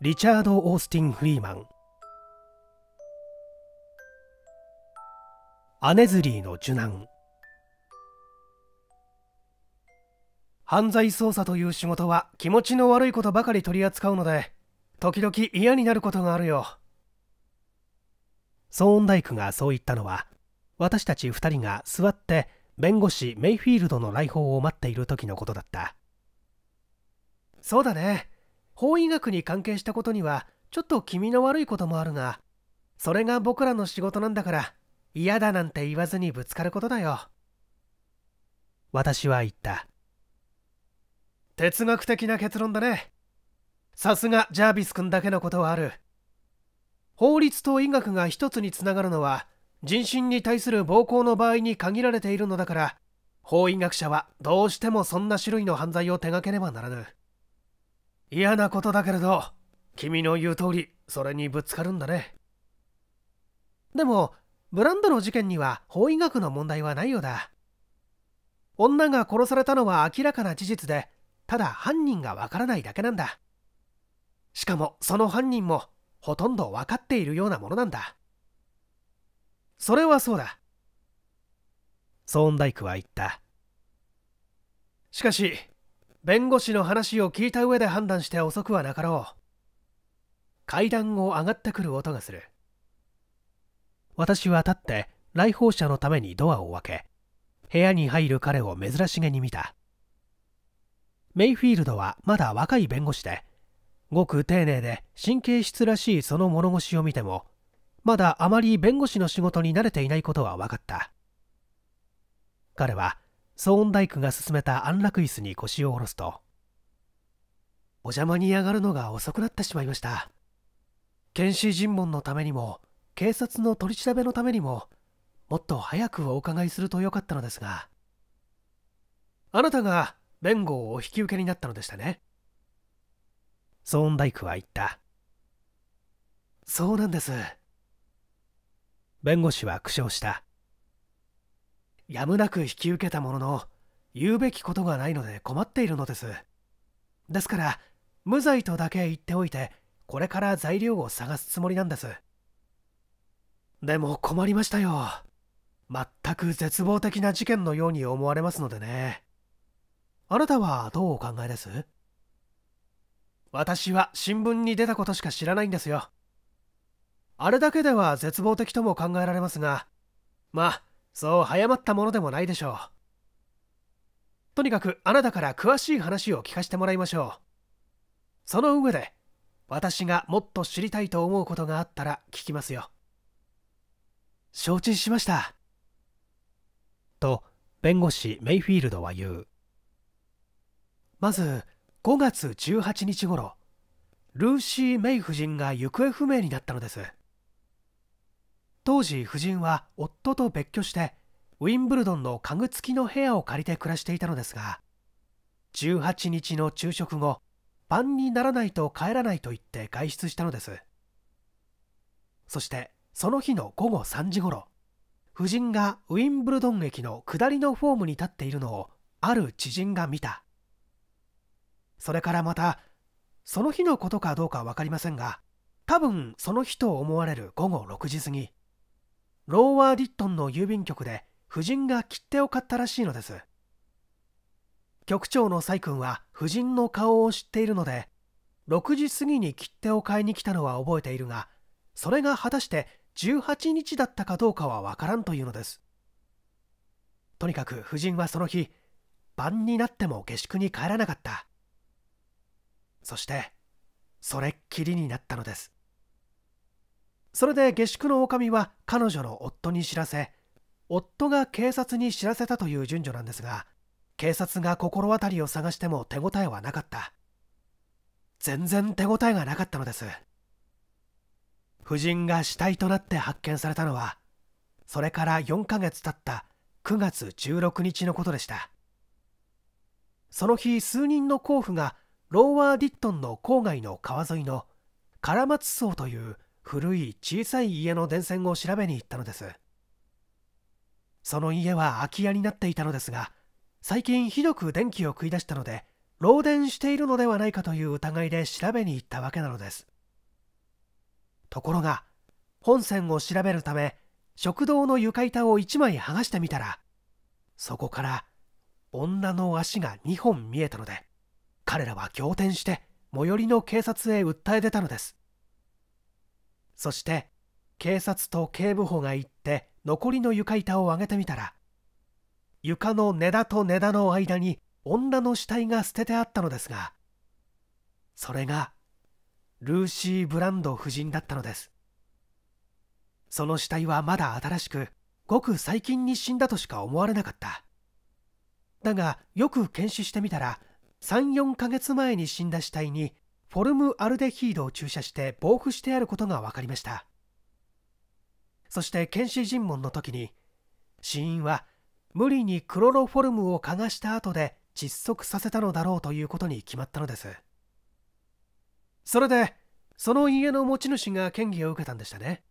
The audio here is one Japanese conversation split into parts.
リチャード・オースティン・フリーマンアネズリーの受難犯罪捜査という仕事は気持ちの悪いことばかり取り扱うので時々嫌になることがあるよソーンダイクがそう言ったのは私たち2人が座って弁護士メイフィールドの来訪を待っている時のことだったそうだね法医学に関係したことにはちょっと気味の悪いこともあるがそれが僕らの仕事なんだから嫌だなんて言わずにぶつかることだよ私は言った哲学的な結論だねさすがジャービス君だけのことはある法律と医学が一つにつながるのは人身に対する暴行の場合に限られているのだから法医学者はどうしてもそんな種類の犯罪を手がけねばならぬ嫌なことだけれど君の言う通りそれにぶつかるんだねでもブランドの事件には法医学の問題はないようだ女が殺されたのは明らかな事実でただ犯人がわからないだけなんだしかもその犯人もほとんど分かっているようなものなんだそれはそうだソーンダイクは言ったしかし弁護士の話を聞いた上で判断して遅くはなかろう階段を上がってくる音がする私は立って来訪者のためにドアを開け部屋に入る彼を珍しげに見たメイフィールドはまだ若い弁護士でごく丁寧で神経質らしいその物腰を見てもまだあまり弁護士の仕事に慣れていないことは分かった彼は騒音大工が勧めた安楽椅子に腰を下ろすとお邪魔に上がるのが遅くなってしまいました検視尋問のためにも警察の取り調べのためにももっと早くお伺いするとよかったのですがあなたが弁護をお引き受けになったのでしたね騒音大工は言ったそうなんです弁護士は苦笑したやむなく引き受けたものの言うべきことがないので困っているのですですから無罪とだけ言っておいてこれから材料を探すつもりなんですでも困りましたよ全く絶望的な事件のように思われますのでねあなたはどうお考えです私は新聞に出たことしか知らないんですよあれだけでは絶望的とも考えられますがまあそう早まったものでもないでしょうとにかくあなたから詳しい話を聞かせてもらいましょうその上で私がもっと知りたいと思うことがあったら聞きますよ承知しましたと弁護士メイフィールドは言うまず5月18日頃ルーシー・メイ夫人が行方不明になったのです当時夫人は夫と別居してウィンブルドンの家具付きの部屋を借りて暮らしていたのですが18日の昼食後晩にならないと帰らないと言って外出したのですそしてその日の午後3時頃夫人がウィンブルドン駅の下りのホームに立っているのをある知人が見たそれからまたその日のことかどうか分かりませんが多分その日と思われる午後6時過ぎローワー・ディットンの郵便局で夫人が切手を買ったらしいのです局長の崔君は夫人の顔を知っているので6時過ぎに切手を買いに来たのは覚えているがそれが果たして18日だったかどうかはわからんというのですとにかく夫人はその日晩になっても下宿に帰らなかったそしてそれっきりになったのですそれで下宿の女将は彼女の夫に知らせ夫が警察に知らせたという順序なんですが警察が心当たりを探しても手応えはなかった全然手応えがなかったのです夫人が死体となって発見されたのはそれから4ヶ月経った9月16日のことでしたその日数人の候補がローワー・ディットンの郊外の川沿いのカラマツ荘という古い小さい家の電線を調べに行ったのですその家は空き家になっていたのですが最近ひどく電気を食い出したので漏電しているのではないかという疑いで調べに行ったわけなのですところが本線を調べるため食堂の床板を1枚剥がしてみたらそこから女の足が2本見えたので彼らは仰天して最寄りの警察へ訴え出たのですそして警察と警部補が行って残りの床板を上げてみたら床の根田と根田の間に女の死体が捨ててあったのですがそれがルーシー・ブランド夫人だったのですその死体はまだ新しくごく最近に死んだとしか思われなかっただがよく検視してみたら34ヶ月前に死んだ死体にフォルムアルデヒードを注射して防腐してあることが分かりましたそして検視尋問の時に死因は無理にクロロフォルムを嗅がした後で窒息させたのだろうということに決まったのですそれでその家の持ち主が嫌疑を受けたんでしたね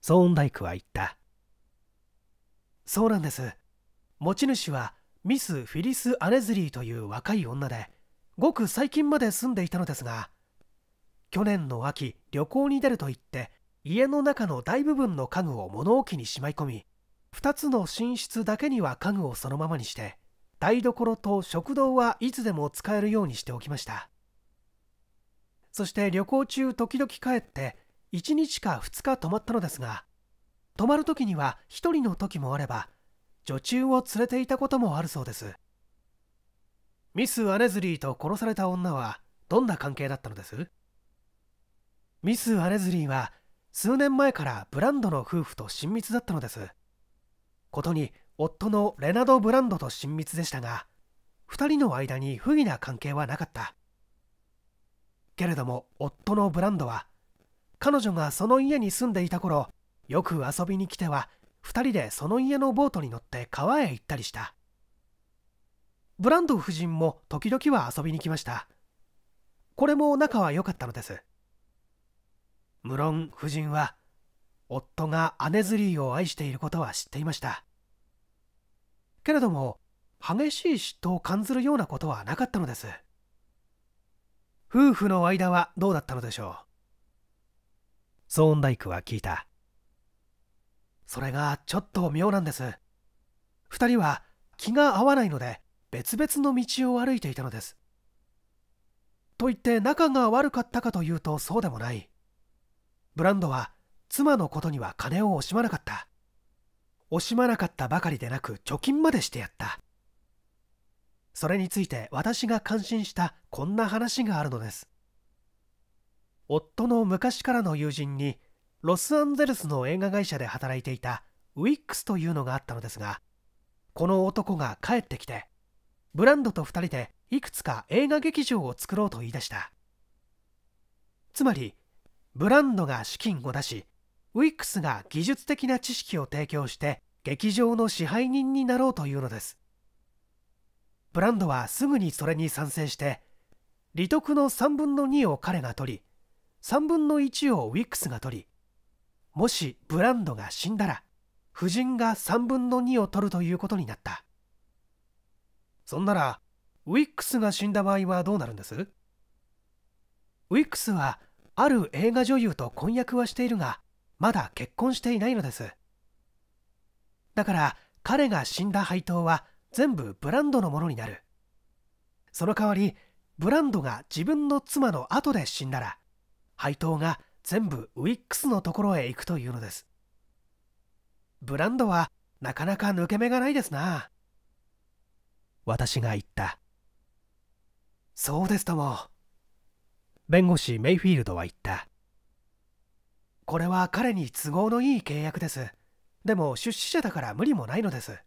ソーンダイクは言ったそうなんです持ち主はミス・フィリス・アネズリーという若い女でごく最近まで住んでいたのですが去年の秋旅行に出ると言って家の中の大部分の家具を物置にしまい込み2つの寝室だけには家具をそのままにして台所と食堂はいつでも使えるようにしておきましたそして旅行中時々帰って1日か2日泊まったのですが泊まる時には1人の時もあれば女中を連れていたこともあるそうですミス・アレズリーと殺された女はどんな関係だったのですミス・アレズリーは数年前からブランドの夫婦と親密だったのですことに夫のレナド・ブランドと親密でしたが2人の間に不義な関係はなかったけれども夫のブランドは彼女がその家に住んでいた頃よく遊びに来ては2人でその家のボートに乗って川へ行ったりしたブランド夫人も時々は遊びに来ましたこれも仲は良かったのです無論夫人は夫が姉ズリーを愛していることは知っていましたけれども激しい嫉妬を感じるようなことはなかったのです夫婦の間はどうだったのでしょうソーンダイクは聞いたそれがちょっと妙なんです2人は気が合わないので別々の道を歩いていたのですと言って仲が悪かったかというとそうでもないブランドは妻のことには金を惜しまなかった惜しまなかったばかりでなく貯金までしてやったそれについて私が感心したこんな話があるのです夫の昔からの友人にロスアンゼルスの映画会社で働いていたウィックスというのがあったのですがこの男が帰ってきてブランドと2人でいくつか映画劇場を作ろうと言い出したつまりブランドが資金を出しウィックスが技術的な知識を提供して劇場の支配人になろうというのですブランドはすぐにそれに賛成して利得の3分の2を彼が取り3分の1をウィックスが取りもしブランドが死んだら夫人が3分の2を取るということになったそんならウィックスが死んだ場合はどうなるんですウィックスはある映画女優と婚約はしているがまだ結婚していないのですだから彼が死んだ配当は全部ブランドのものになるその代わりブランドが自分の妻の後で死んだら配当が全部ウィックスのところへ行くというのですブランドはなかなか抜け目がないですな私が言ったそうですとも弁護士メイフィールドは言ったこれは彼に都合のいい契約ですでも出資者だから無理もないのです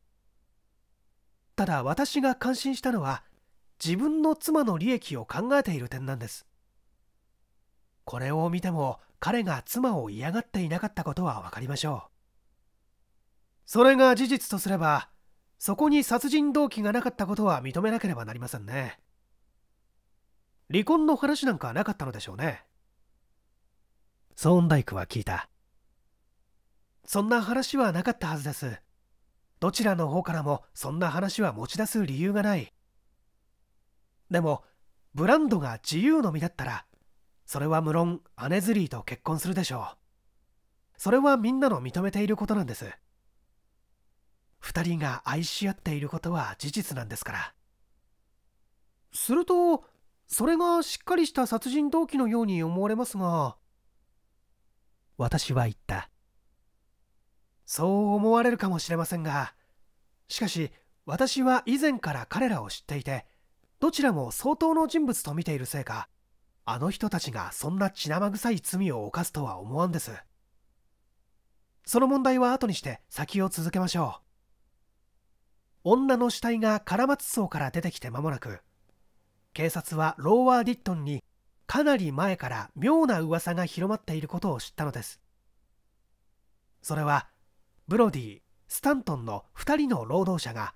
ただ私が感心したのは自分の妻の利益を考えている点なんですこれを見ても彼が妻を嫌がっていなかったことは分かりましょうそれが事実とすればそこに殺人動機がなかったことは認めなければなりませんね離婚の話なんかなかったのでしょうねソーンダイクは聞いたそんな話はなかったはずですどちらの方からもそんな話は持ち出す理由がないでもブランドが自由の身だったらそれは無論アネズリーと結婚するでしょうそれはみんなの認めていることなんです2人が愛し合っていることは事実なんですからするとそれがしっかりした殺人動機のように思われますが私は言ったそう思われるかもしれませんがしかし私は以前から彼らを知っていてどちらも相当の人物と見ているせいかあの人たちがそんな血生臭い罪を犯すとは思わんですその問題は後にして先を続けましょう女の死体がカラ松荘から出てきて間もなく警察はローワー・ディットンにかなり前から妙な噂が広まっていることを知ったのですそれはブロディスタントンの2人の労働者が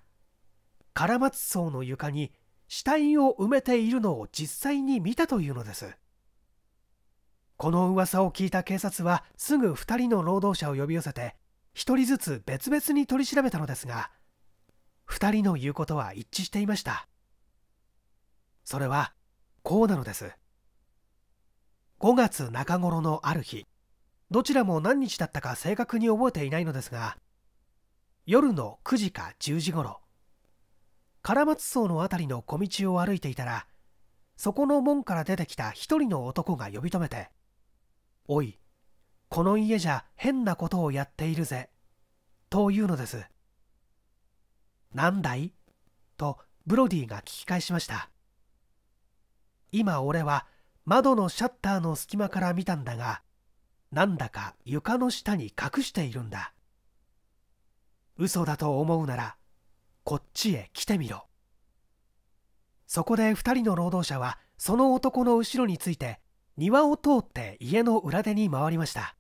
カラ松荘の床に死体を埋めているのを実際に見たというのですこの噂を聞いた警察はすぐ2人の労働者を呼び寄せて1人ずつ別々に取り調べたのですが2人の言うことは一致していましたそれはこうなのです5月中頃のある日どちらも何日だったか正確に覚えていないのですが夜の9時か10時頃唐松荘の辺りの小道を歩いていたらそこの門から出てきた一人の男が呼び止めて「おいこの家じゃ変なことをやっているぜ」というのです何だいとブロディが聞き返しました今俺は窓のシャッターの隙間から見たんだがなんだか床の下に隠しているんだ嘘だと思うならこっちへ来てみろそこで2人の労働者はその男の後ろについて庭を通って家の裏手に回りました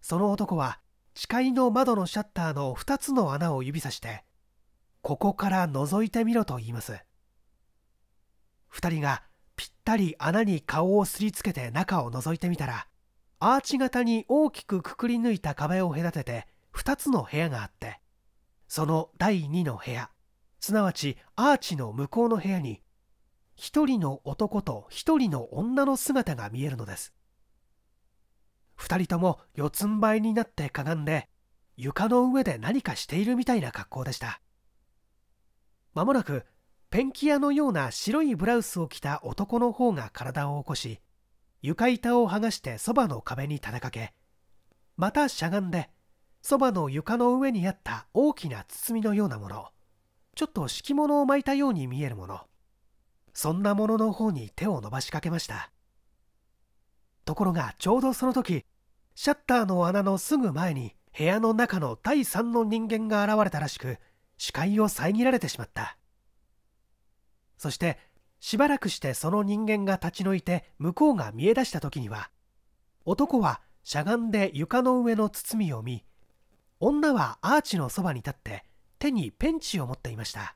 その男は視界の窓のシャッターの2つの穴を指さして、ここから覗いてみろと言います。2人がぴったり穴に顔をすりつけて中を覗いてみたら、アーチ型に大きくくくり抜いた壁を隔てて2つの部屋があって、その第2の部屋、すなわちアーチの向こうの部屋に、1人の男と1人の女の姿が見えるのです。2人とも四つん這いになってかがんで床の上で何かしているみたいな格好でしたまもなくペンキ屋のような白いブラウスを着た男の方が体を起こし床板を剥がしてそばの壁に叩かけまたしゃがんでそばの床の上にあった大きな包みのようなものちょっと敷物を巻いたように見えるものそんなものの方に手を伸ばしかけましたところがちょうどその時シャッターの穴のすぐ前に部屋の中の第三の人間が現れたらしく視界を遮られてしまったそしてしばらくしてその人間が立ち退いて向こうが見え出した時には男はしゃがんで床の上の包みを見女はアーチのそばに立って手にペンチを持っていました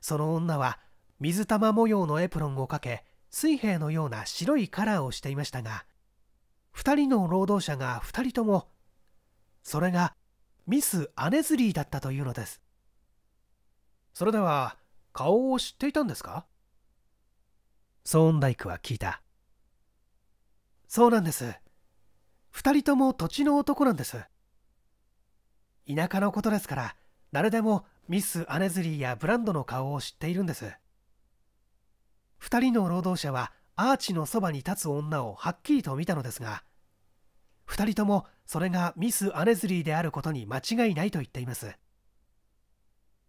その女は水玉模様のエプロンをかけ水平のような白いカラーをしていましたが2人の労働者が2人ともそれがミス・アネズリーだったというのですそれでは顔を知っていたんですかソーンダイクは聞いたそうなんです2人とも土地の男なんです田舎のことですから誰でもミス・アネズリーやブランドの顔を知っているんです2人の労働者はアーチのそばに立つ女をはっきりと見たのですが2人ともそれがミス・アネズリーであることに間違いないと言っています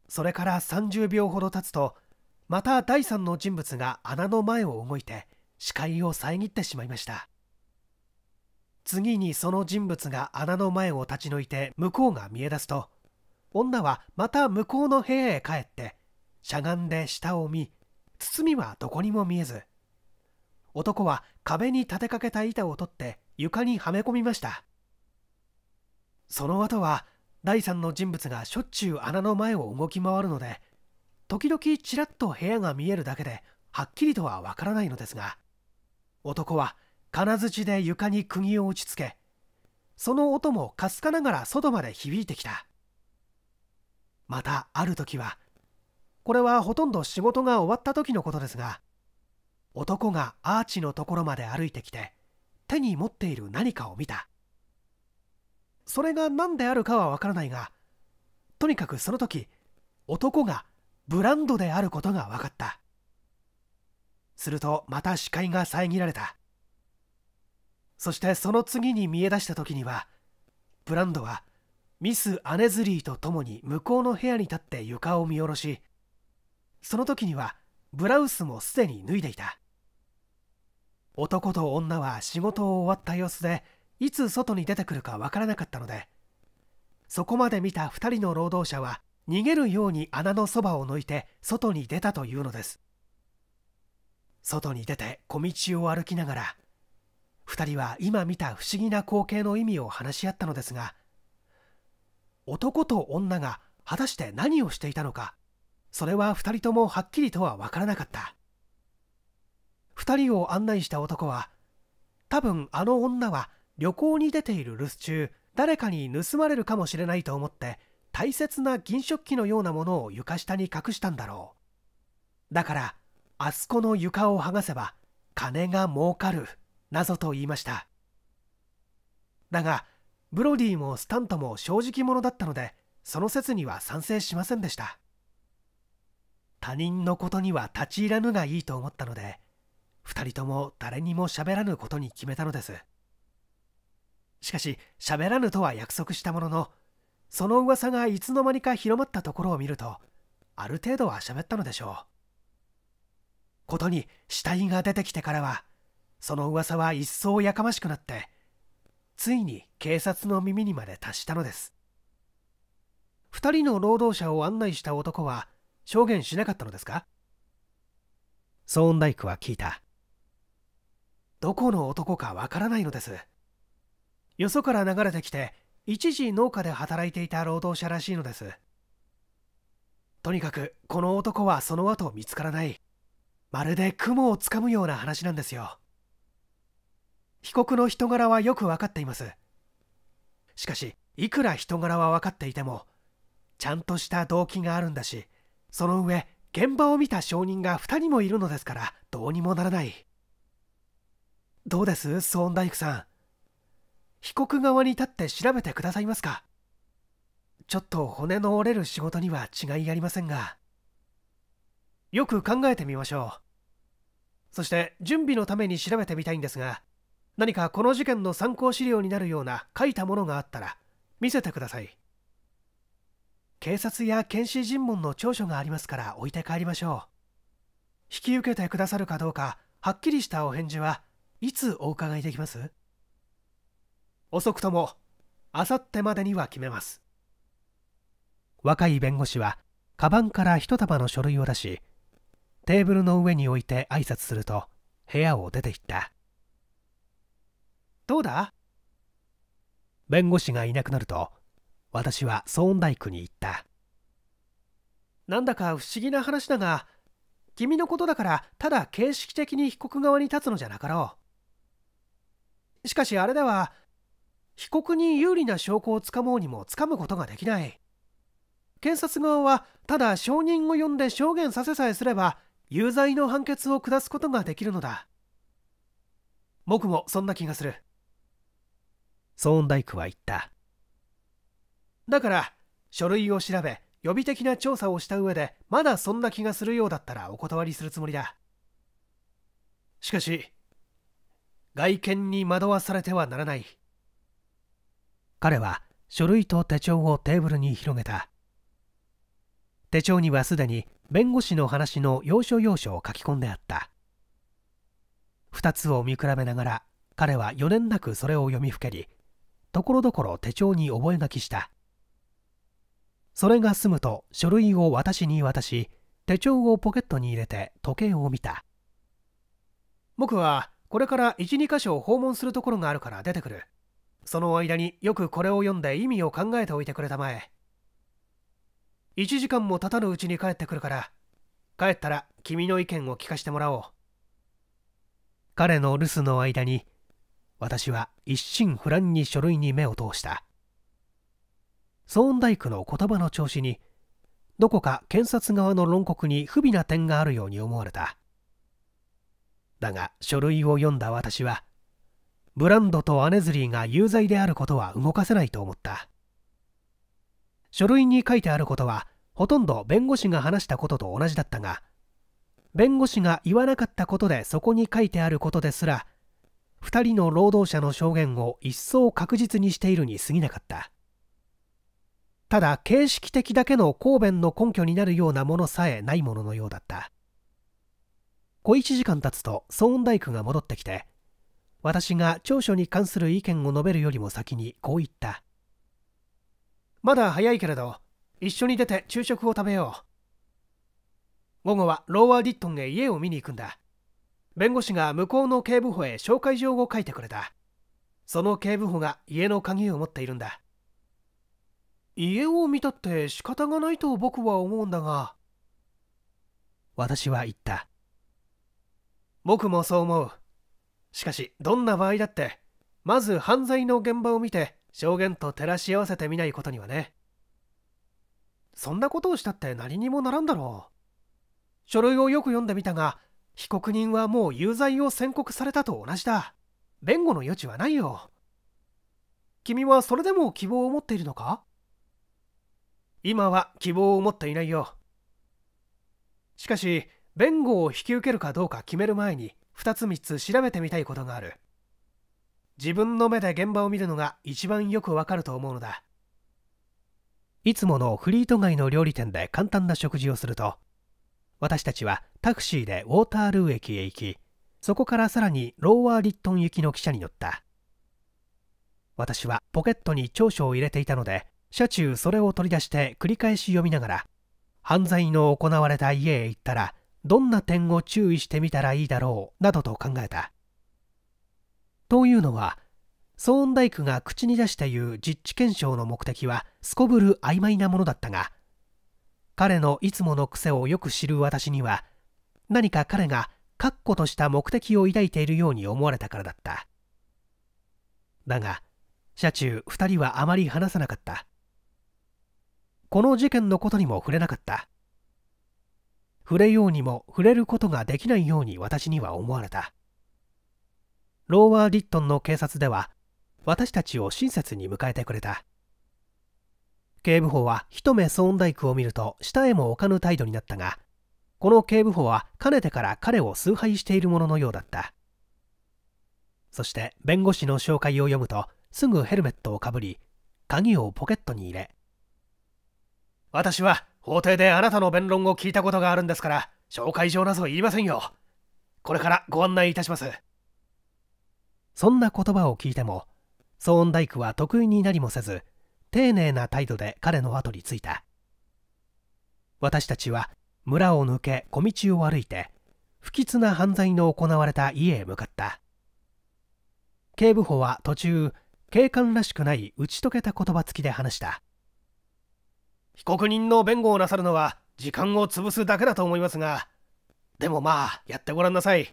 それから30秒ほど経つとまた第三の人物が穴の前を動いて視界を遮ってしまいました次にその人物が穴の前を立ち退いて向こうが見え出すと女はまた向こうの部屋へ帰ってしゃがんで下を見包みはどこにも見えず男は壁に立てかけた板を取って床にはめ込みましたその後は第三の人物がしょっちゅう穴の前を動き回るので時々ちらっと部屋が見えるだけではっきりとはわからないのですが男は金槌で床に釘を打ちつけその音もかすかながら外まで響いてきたまたある時はこれはほとんど仕事が終わった時のことですが男がアーチのところまで歩いてきて手に持っている何かを見たそれが何であるかはわからないがとにかくその時男がブランドであることが分かったするとまた視界が遮られたそしてその次に見え出した時にはブランドはミス・アネズリーと共に向こうの部屋に立って床を見下ろしその時にはブラウスもすでに脱いでいた男と女は仕事を終わった様子でいつ外に出てくるかわからなかったのでそこまで見た2人の労働者は逃げるように穴のそばを抜いて外に出たというのです外に出て小道を歩きながら2人は今見た不思議な光景の意味を話し合ったのですが男と女が果たして何をしていたのかそれは2人ともはっきりとは分からなかった2人を案内した男は多分あの女は旅行に出ている留守中誰かに盗まれるかもしれないと思って大切な銀食器のようなものを床下に隠したんだろうだからあそこの床を剥がせば金が儲かるなどと言いましただがブロディもスタントも正直者だったのでその説には賛成しませんでした他人のことには立ち入らぬがいいと思ったので2人とも誰にも喋らぬことに決めたのですしかし喋らぬとは約束したもののその噂がいつの間にか広まったところを見るとある程度は喋ったのでしょうことに死体が出てきてからはその噂は一層やかましくなってついに警察の耳にまで達したのです2人の労働者を案内した男は証言しなかったのですかソーンダイクは聞いたどこの男かわからないのですよそから流れてきて一時農家で働いていた労働者らしいのですとにかくこの男はその後見つからないまるで雲をつかむような話なんですよ被告の人柄はよく分かっていますしかしいくら人柄は分かっていてもちゃんとした動機があるんだしその上現場を見た証人が2人もいるのですからどうにもならないどうです騒音大工さん被告側に立って調べてくださいますかちょっと骨の折れる仕事には違いありませんがよく考えてみましょうそして準備のために調べてみたいんですが何かこの事件の参考資料になるような書いたものがあったら見せてください警察や検視尋問の調書がありますから置いて帰りましょう引き受けてくださるかどうかはっきりしたお返事はいつお伺いできます遅くともあさってまでには決めます若い弁護士はカバンから一束の書類を出しテーブルの上に置いて挨拶すると部屋を出て行ったどうだ弁護士がいなくなると私はソーンに行ったなんだか不思議な話だが君のことだからただ形式的に被告側に立つのじゃなかろうしかしあれでは被告に有利な証拠をつかもうにもつかむことができない検察側はただ証人を呼んで証言させさえすれば有罪の判決を下すことができるのだ僕もそんな気がするソーンダイクは言っただから書類を調べ予備的な調査をした上でまだそんな気がするようだったらお断りするつもりだしかし外見に惑わされてはならない彼は書類と手帳をテーブルに広げた手帳にはすでに弁護士の話の要所要所を書き込んであった2つを見比べながら彼は余念なくそれを読みふけりところどころ手帳に覚え書きしたそれが済むと書類を私に渡し手帳をポケットに入れて時計を見た僕はこれから12箇所訪問するところがあるから出てくるその間によくこれを読んで意味を考えておいてくれたまえ1時間も経たぬうちに帰ってくるから帰ったら君の意見を聞かせてもらおう彼の留守の間に私は一心不乱に書類に目を通したソーンダイクの言葉の調子にどこか検察側の論告に不備な点があるように思われただが書類を読んだ私はブランドとアネズリーが有罪であることは動かせないと思った書類に書いてあることはほとんど弁護士が話したことと同じだったが弁護士が言わなかったことでそこに書いてあることですら2人の労働者の証言を一層確実にしているに過ぎなかったただ形式的だけの公弁の根拠になるようなものさえないもののようだった小1時間経つとソーンダイクが戻ってきて私が長所に関する意見を述べるよりも先にこう言ったまだ早いけれど一緒に出て昼食を食べよう午後はローワーディットンへ家を見に行くんだ弁護士が向こうの警部補へ紹介状を書いてくれたその警部補が家の鍵を持っているんだ家を見たって仕方がないと僕は思うんだが私は言った僕もそう思うしかしどんな場合だってまず犯罪の現場を見て証言と照らし合わせてみないことにはねそんなことをしたって何にもならんだろう書類をよく読んでみたが被告人はもう有罪を宣告されたと同じだ弁護の余地はないよ君はそれでも希望を持っているのか今は希望を持っていないよしかし弁護を引き受けるかどうか決める前に2つ3つ調べてみたいことがある自分の目で現場を見るのが一番よくわかると思うのだいつものフリート街の料理店で簡単な食事をすると私たちはタクシーでウォータールー駅へ行きそこからさらにローワーリットン行きの汽車に乗った私はポケットに長所を入れていたので車中それを取り出して繰り返し読みながら犯罪の行われた家へ行ったらどんな点を注意してみたらいいだろうなどと考えたというのはソーンダイクが口に出して言う実地検証の目的はすこぶる曖昧なものだったが彼のいつもの癖をよく知る私には何か彼が確固とした目的を抱いているように思われたからだっただが車中2人はあまり話さなかったこの事件のことにも触れなかった触れようにも触れることができないように私には思われたローワー・ディットンの警察では私たちを親切に迎えてくれた警部補は一目ソーンダイクを見ると下へも置かぬ態度になったがこの警部補はかねてから彼を崇拝しているもののようだったそして弁護士の紹介を読むとすぐヘルメットをかぶり鍵をポケットに入れ私は法廷であなたの弁論を聞いたことがあるんですから紹介状なぞ言いませんよこれからご案内いたしますそんな言葉を聞いても騒音大工は得意になりもせず丁寧な態度で彼の後についた私たちは村を抜け小道を歩いて不吉な犯罪の行われた家へ向かった警部補は途中警官らしくない打ち解けた言葉付きで話した被告人の弁護をなさるのは時間を潰すだけだと思いますがでもまあやってごらんなさい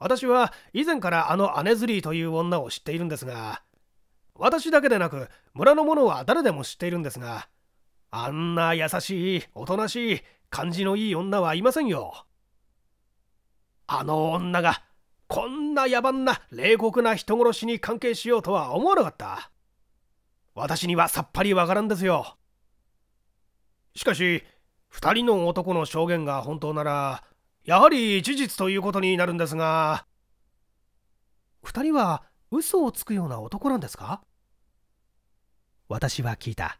私は以前からあのアネズリーという女を知っているんですが私だけでなく村の者は誰でも知っているんですがあんな優しいおとなしい感じのいい女はいませんよあの女がこんな野蛮な冷酷な人殺しに関係しようとは思わなかった私にはさっぱりわからんですよしかし2人の男の証言が本当ならやはり事実ということになるんですが2人は嘘をつくような男なんですか私は聞いた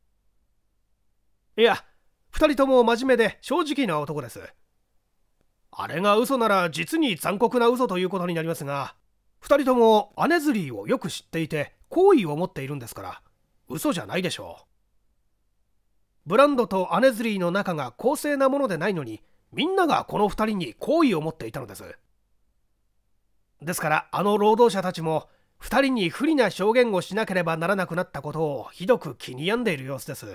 いや2人とも真面目で正直な男ですあれが嘘なら実に残酷な嘘ということになりますが2人とも姉ネズリーをよく知っていて好意を持っているんですから嘘じゃないでしょうブランドとアネズリーの仲が公正なものでないのにみんながこの2人に好意を持っていたのですですからあの労働者たちも2人に不利な証言をしなければならなくなったことをひどく気に病んでいる様子です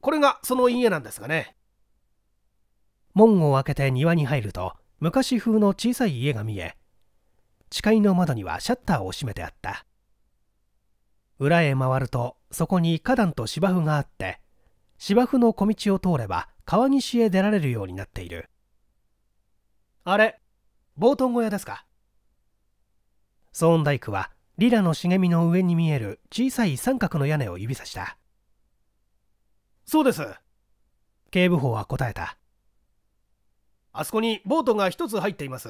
これがその家なんですがね門を開けて庭に入ると昔風の小さい家が見え誓いの窓にはシャッターを閉めてあった裏へ回るとそこに花壇と芝生があって芝生の小道を通れば川岸へ出られるようになっているあれボートン小屋ですかソーンダイはリラの茂みの上に見える小さい三角の屋根を指さしたそうです警部補は答えたあそこにボートが1つ入っています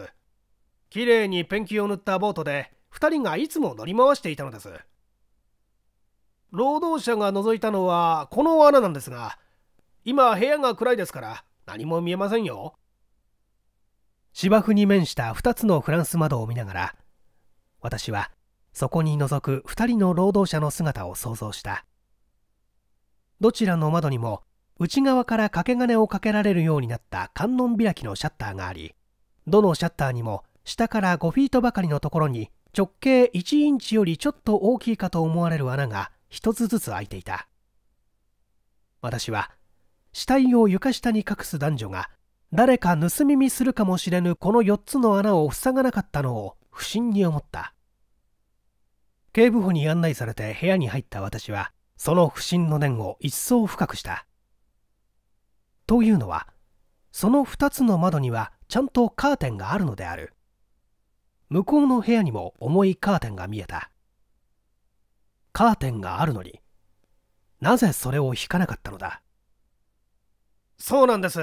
綺麗にペンキを塗ったボートで2人がいつも乗り回していたのです労働者が覗いたのはこの穴なんですが今部屋が暗いですから何も見えませんよ芝生に面した2つのフランス窓を見ながら私はそこに覗く2人の労働者の姿を想像したどちらの窓にも内側から掛け金をかけられるようになった観音開きのシャッターがありどのシャッターにも下から5フィートばかりのところに直径1インチよりちょっと大きいかと思われる穴が一つずつ開いていた私は死体を床下に隠す男女が誰か盗み見するかもしれぬこの4つの穴を塞がなかったのを不審に思った警部補に案内されて部屋に入った私はその不審の念を一層深くしたというのはその2つの窓にはちゃんとカーテンがあるのである向こうの部屋にも重いカーテンが見えたカーテンがあるのになぜそれを引かなかったのだそうなんです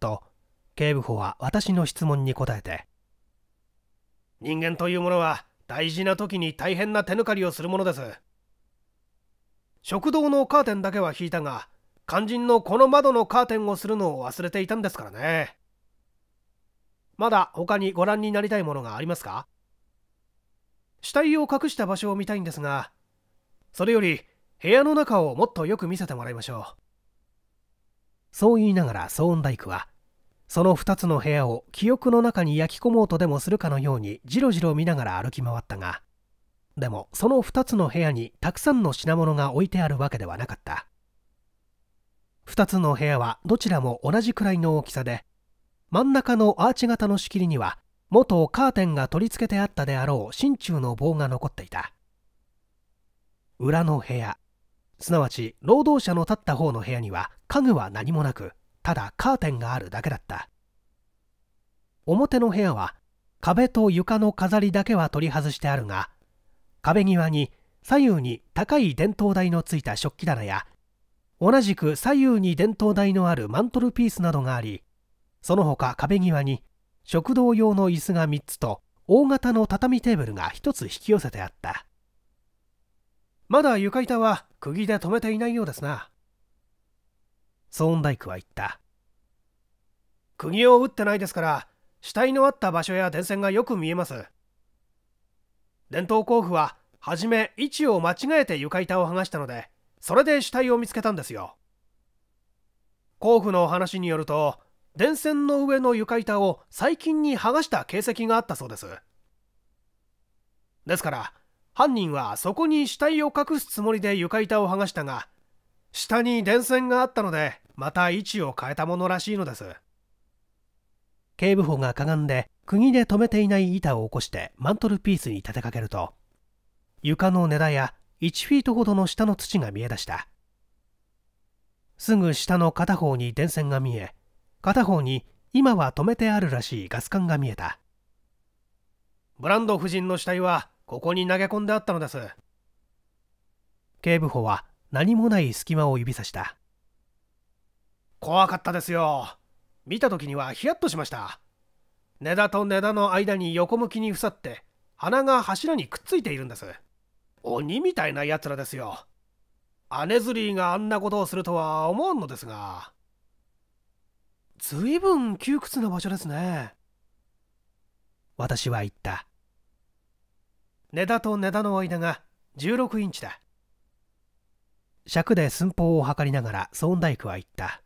と警部補は私の質問に答えて人間というものは大事な時に大変な手抜かりをするものです食堂のカーテンだけは引いたが肝心のこの窓のカーテンをするのを忘れていたんですからねまだ他にご覧になりたいものがありますか死体を隠した場所を見たいんですがそれより部屋の中をもっとよく見せてもらいましょうそう言いながら騒音大工はその2つの部屋を記憶の中に焼き込もうとでもするかのようにじろじろ見ながら歩き回ったがでもその2つの部屋にたくさんの品物が置いてあるわけではなかった2つの部屋はどちらも同じくらいの大きさで真ん中のアーチ型の仕切りには元カーテンが取り付けてあったであろう心中の棒が残っていた裏の部屋すなわち労働者の立った方の部屋には家具は何もなくただカーテンがあるだけだった表の部屋は壁と床の飾りだけは取り外してあるが壁際に左右に高い伝統台のついた食器棚や同じく左右に伝統台のあるマントルピースなどがありその他壁際に食堂用の椅子が3つと大型の畳テーブルが1つ引き寄せてあったまだ床板は釘で止めていないようですなソーンダイクは言った釘を打ってないですから死体のあった場所や電線がよく見えます伝統工具は初め位置を間違えて床板を剥がしたのでそれで死体を見つけたんですよ甲府のお話によると電線の上の床板を最近に剥がした形跡があったそうですですから犯人はそこに死体を隠すつもりで床板を剥がしたが下に電線があったのでまた位置を変えたものらしいのです警部補がかがんで釘で止めていない板を起こしてマントルピースに立てかけると床の根田や1フィートほどの下の土が見えだしたすぐ下の片方に電線が見え片方に今は止めてあるらしいガス管が見えたブランド夫人の死体はここに投げ込んであったのです警部補は何もない隙間を指さした怖かったですよ見た時にはヒヤッとしました根田と根田の間に横向きに塞さって鼻が柱にくっついているんです鬼みたいなやつらですよ姉釣りがあんなことをするとは思うのですがずいぶん窮屈な場所ですね私は言った根田と根田の間が16インチだ尺で寸法を測りながら孫大工は言った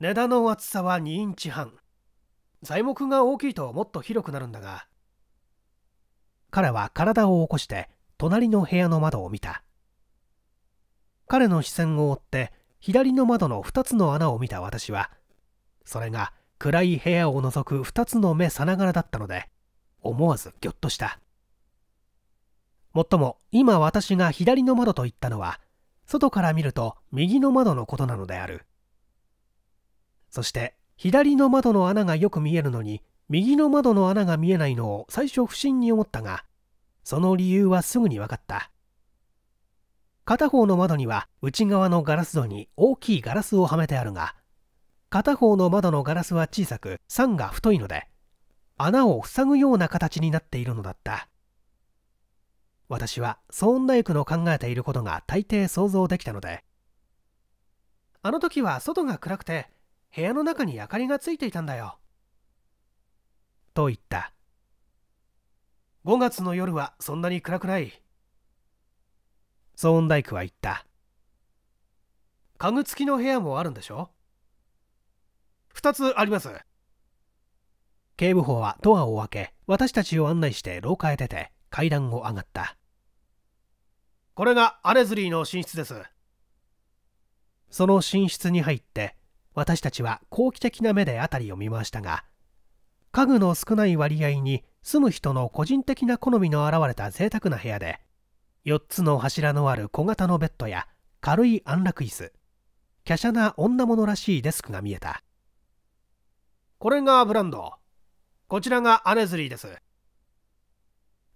根田の厚さは2インチ半材木が大きいともっと広くなるんだが彼は体を起こして隣の部屋の窓を見た彼の視線を追って左の窓の2つの穴を見た私は、それが暗い部屋を覗く2つの目さながらだったので、思わずぎょっとした。もっとも、今私が左の窓と言ったのは、外から見ると右の窓のことなのである。そして、左の窓の穴がよく見えるのに、右の窓の穴が見えないのを最初不審に思ったが、その理由はすぐに分かった。片方の窓には内側のガラス戸に大きいガラスをはめてあるが片方の窓のガラスは小さく酸が太いので穴を塞ぐような形になっているのだった私はソーンダイクの考えていることが大抵想像できたのであの時は外が暗くて部屋の中に明かりがついていたんだよと言った5月の夜はそんなに暗くないソーンダイクは言った家具付きの部屋もあるんでしょ2つあります警部補はドアを開け私たちを案内して廊下へ出て階段を上がったこれがアレズリーの寝室ですその寝室に入って私たちは好奇的な目で辺りを見ましたが家具の少ない割合に住む人の個人的な好みの現れた贅沢な部屋で4つの柱のある小型のベッドや軽い安楽椅子華奢な女物らしいデスクが見えたこれがブランドこちらがアネズリーです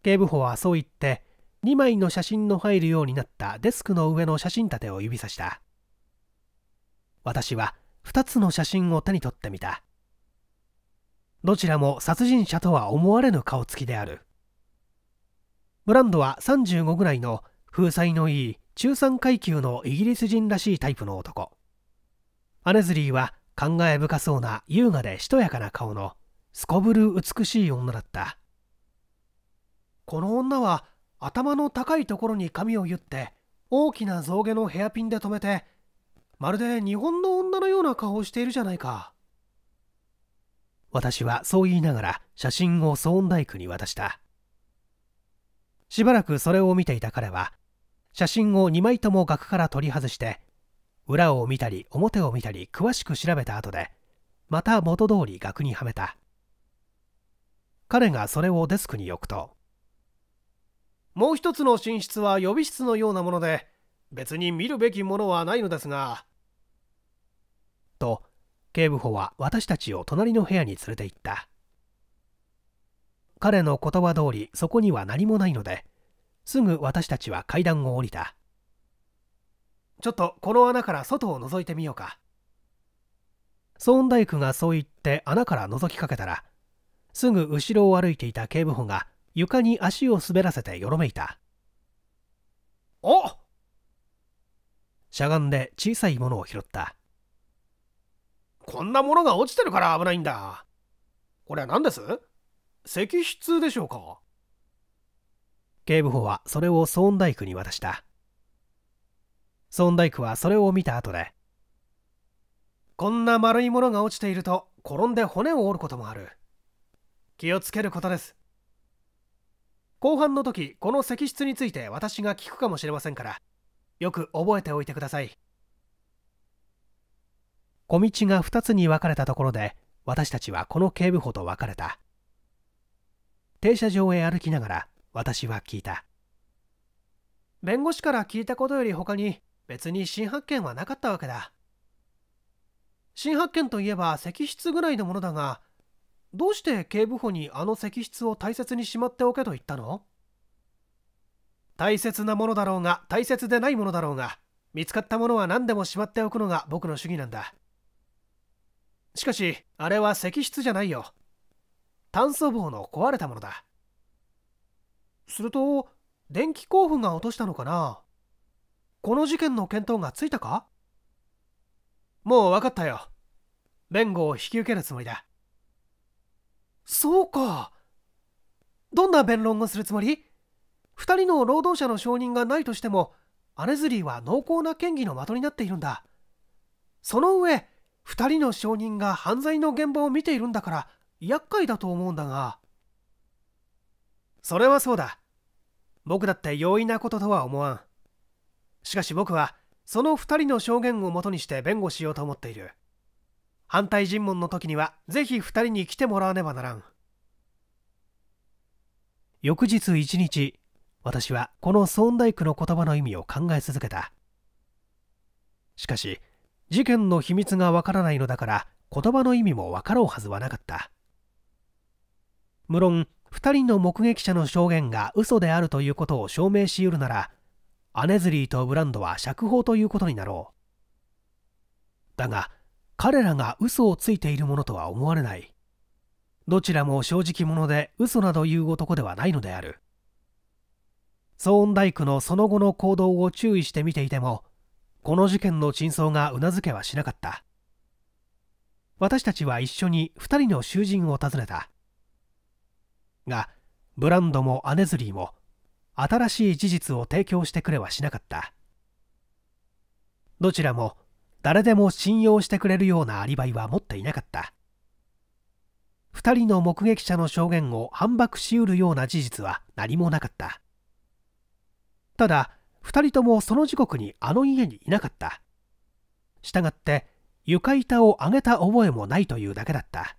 警部補はそう言って2枚の写真の入るようになったデスクの上の写真立てを指さした私は2つの写真を手に取ってみたどちらも殺人者とは思われぬ顔つきであるブランドは35ぐらいの風采のいい中産階級のイギリス人らしいタイプの男アネズリーは考え深そうな優雅でしとやかな顔のすこぶる美しい女だったこの女は頭の高いところに髪を結って大きな象牙のヘアピンで留めてまるで日本の女のような顔をしているじゃないか私はそう言いながら写真をソーンダイクに渡したしばらくそれを見ていた彼は写真を2枚とも額から取り外して裏を見たり表を見たり詳しく調べた後でまた元通り額にはめた彼がそれをデスクに置くともう一つの寝室は予備室のようなもので別に見るべきものはないのですがと警部補は私たちを隣の部屋に連れて行った彼の言葉通りそこには何もないのですぐ私たちは階段を降りたちょっとこの穴から外を覗いてみようかソーンダイクがそう言って穴から覗きかけたらすぐ後ろを歩いていた警部補が床に足を滑らせてよろめいたおしゃがんで小さいものを拾ったこんなものが落ちてるから危ないんだこれは何です石室でしょうか警部補はそれをソーンダに渡したソーンダはそれを見た後でこんな丸いものが落ちていると転んで骨を折ることもある気をつけることです後半の時この石室について私が聞くかもしれませんからよく覚えておいてください小道が2つに分かれたところで私たちはこの警部補と別れた停車場へ歩きながら私は聞いた弁護士から聞いたことより他に別に新発見はなかったわけだ新発見といえば石室ぐらいのものだがどうして警部補にあの石室を大切にしまっておけと言ったの大切なものだろうが大切でないものだろうが見つかったものは何でもしまっておくのが僕の主義なんだしかしあれは石室じゃないよ炭素棒の壊れたものだすると電気工具が落としたのかなこの事件の見当がついたかもう分かったよ弁護を引き受けるつもりだそうかどんな弁論をするつもり2人の労働者の承認がないとしてもアネズリーは濃厚な嫌疑の的になっているんだその上2人の証人が犯罪の現場を見ているんだから厄介だと思うんだがそれはそうだ僕だって容易なこととは思わんしかし僕はその2人の証言をもとにして弁護しようと思っている反対尋問の時にはぜひ2人に来てもらわねばならん翌日一日私はこのソーンダイクの言葉の意味を考え続けたしかし事件の秘密がわからないのだから言葉の意味もわかろうはずはなかった無論2人の目撃者の証言が嘘であるということを証明しうるならアネズリーとブランドは釈放ということになろうだが彼らが嘘をついているものとは思われないどちらも正直者で嘘など言う男ではないのであるソーンダイクのその後の行動を注意して見ていてもこの事件の真相がうなずけはしなかった私たちは一緒に2人の囚人を訪ねたがブランドもアネズリーも新しい事実を提供してくれはしなかったどちらも誰でも信用してくれるようなアリバイは持っていなかった2人の目撃者の証言を反駁しうるような事実は何もなかったただ2人ともその時刻にあの家にいなかった従って床板を上げた覚えもないというだけだった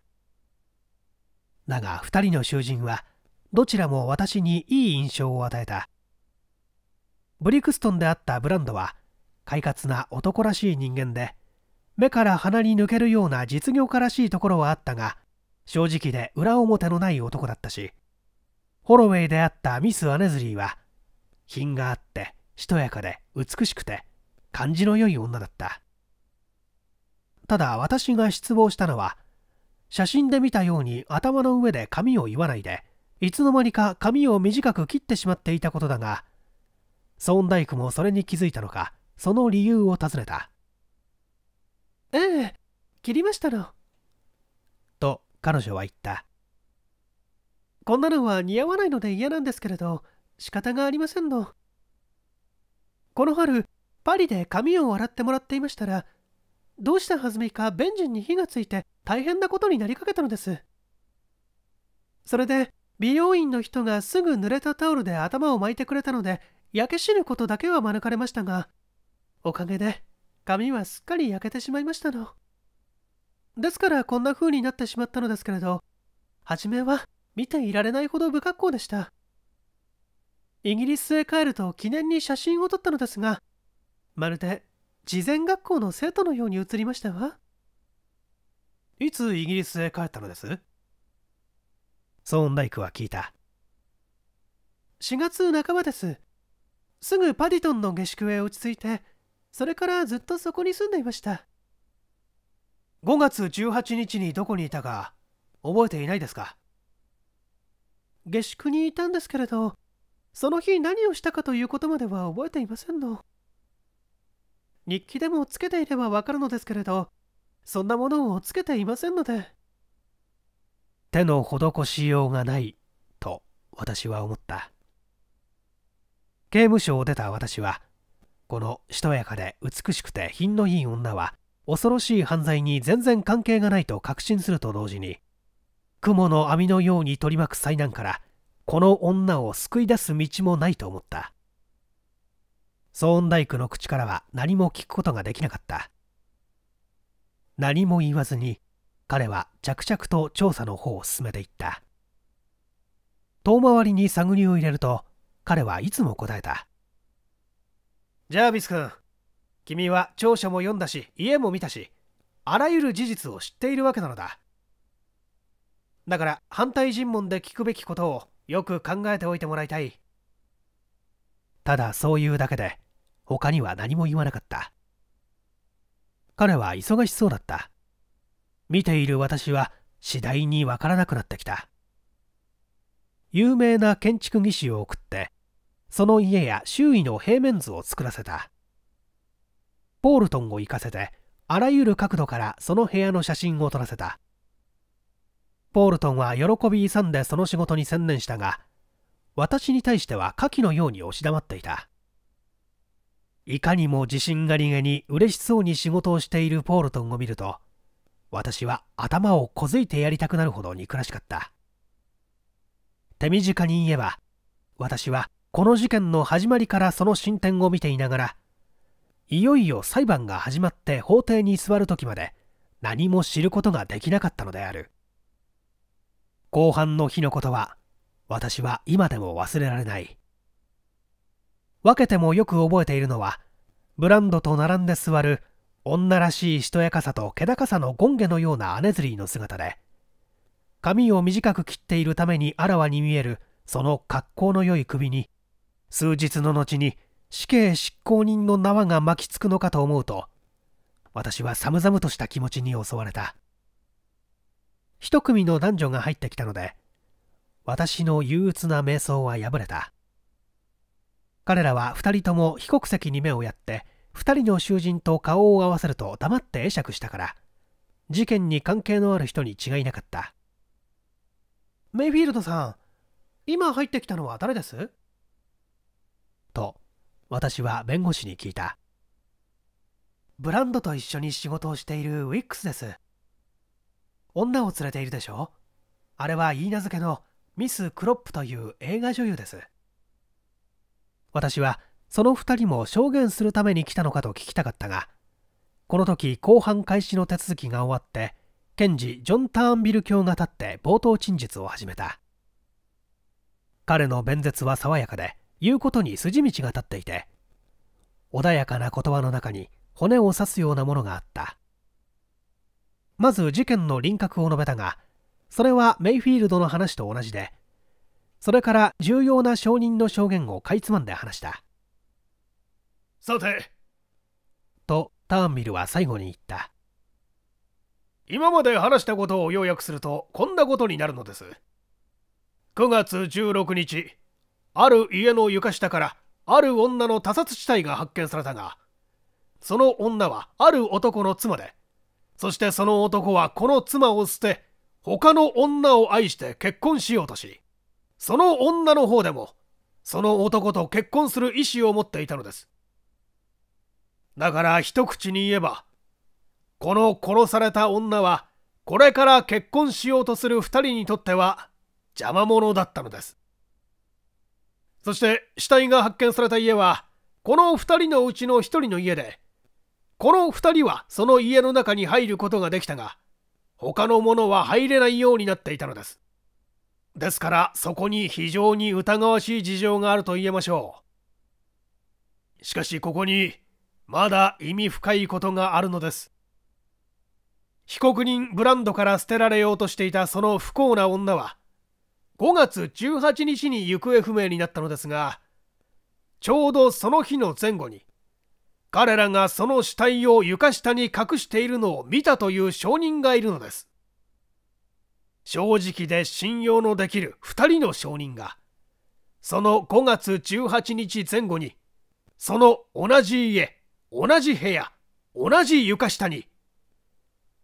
だが2人の囚人はどちらも私にいい印象を与えたブリクストンであったブランドは快活な男らしい人間で目から鼻に抜けるような実業家らしいところはあったが正直で裏表のない男だったしホロウェイであったミス・アネズリーは品があってしとやかで美しくて感じの良い女だったただ私が失望したのは写真で見たように頭の上で髪を言わないでいつの間にか髪を短く切ってしまっていたことだがソーンダイクもそれに気づいたのかその理由を尋ねたええ切りましたのと彼女は言ったこんなのは似合わないので嫌なんですけれど仕方がありませんのこの春パリで髪を洗ってもらっていましたらどうしたはずみかベンジンに火がついて大変なことになりかけたのですそれで美容院の人がすぐ濡れたタオルで頭を巻いてくれたので焼け死ぬことだけは免れましたがおかげで髪はすっかり焼けてしまいましたのですからこんな風になってしまったのですけれど初めは見ていられないほど不格好でしたイギリスへ帰ると記念に写真を撮ったのですがまるで事前学校の生徒のように移りましたわいつイギリスへ帰ったのですソーンライクは聞いた4月半ばですすぐパディトンの下宿へ落ち着いてそれからずっとそこに住んでいました5月18日にどこにいたか覚えていないですか下宿にいたんですけれどその日何をしたかということまでは覚えていませんの日記でもつけていればわかるのですけれどそんなものをつけていませんので手の施しようがないと私は思った刑務所を出た私はこのしとやかで美しくて品のいい女は恐ろしい犯罪に全然関係がないと確信すると同時に雲の網のように取り巻く災難からこの女を救い出す道もないと思った騒音大工の口からは何も聞くことができなかった何も言わずに彼は着々と調査の方を進めていった遠回りに探りを入れると彼はいつも答えたジャービス君君は調書も読んだし家も見たしあらゆる事実を知っているわけなのだだから反対尋問で聞くべきことをよく考えておいてもらいたいただそういうだけで他には何も言わなかった彼は忙しそうだった見ている私は次第にわからなくなってきた有名な建築技師を送ってその家や周囲の平面図を作らせたポールトンを行かせてあらゆる角度からその部屋の写真を撮らせたポールトンは喜び勇んでその仕事に専念したが私に対しては下記のように押し黙っていたいかにも自信がりげに嬉しそうに仕事をしているポールトンを見ると私は頭をこづいてやりたくなるほど憎らしかった手短に言えば私はこの事件の始まりからその進展を見ていながらいよいよ裁判が始まって法廷に座る時まで何も知ることができなかったのである後半の日のことは私は今でも忘れられない。分けてもよく覚えているのは、ブランドと並んで座る女らしいしとやかさと気高さの権ゲのようなアネズリーの姿で、髪を短く切っているためにあらわに見えるその格好の良い首に、数日の後に死刑執行人の縄が巻きつくのかと思うと、私は寒々とした気持ちに襲われた。一組の男女が入ってきたので、私の憂鬱な瞑想は破れた彼らは2人とも被告席に目をやって2人の囚人と顔を合わせると黙って会釈したから事件に関係のある人に違いなかったメイフィールドさん今入ってきたのは誰ですと私は弁護士に聞いたブランドと一緒に仕事をしているウィックスです女を連れているでしょあれは言い名付けのミス・クロップという映画女優です私はその2人も証言するために来たのかと聞きたかったがこの時公判開始の手続きが終わって検事ジョン・ターンビル卿が立って冒頭陳述を始めた彼の弁舌は爽やかで言うことに筋道が立っていて穏やかな言葉の中に骨を刺すようなものがあったまず事件の輪郭を述べたがそれはメイフィールドの話と同じでそれから重要な証人の証言をかいつまんで話したさてとターンミルは最後に言った今まで話したことを要約するとこんなことになるのです9月16日ある家の床下からある女の他殺死体が発見されたがその女はある男の妻でそしてその男はこの妻を捨て他の女を愛して結婚しようとしその女の方でもその男と結婚する意思を持っていたのですだから一口に言えばこの殺された女はこれから結婚しようとする2人にとっては邪魔者だったのですそして死体が発見された家はこの2人のうちの1人の家でこの2人はその家の中に入ることができたが他のものは入れないようになっていたのです。ですからそこに非常に疑わしい事情があると言えましょう。しかしここにまだ意味深いことがあるのです。被告人ブランドから捨てられようとしていたその不幸な女は5月18日に行方不明になったのですがちょうどその日の前後に彼らがその死体を床下に隠しているのを見たという証人がいるのです。正直で信用のできる2人の証人が、その5月18日前後に、その同じ家、同じ部屋、同じ床下に、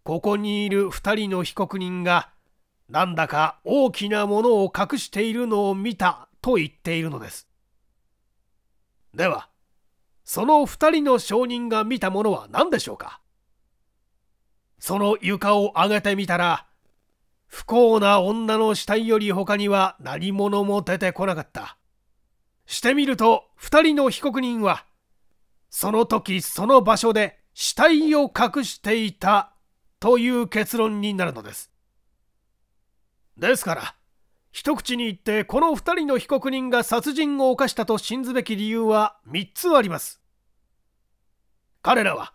ここにいる2人の被告人が、なんだか大きなものを隠しているのを見たと言っているのです。では、その二人の証人が見たものは何でしょうかその床を上げてみたら、不幸な女の死体より他には何者も出てこなかった。してみると、二人の被告人は、その時その場所で死体を隠していたという結論になるのです。ですから、一口に言ってこの2人の被告人が殺人を犯したと信ずべき理由は3つあります彼らは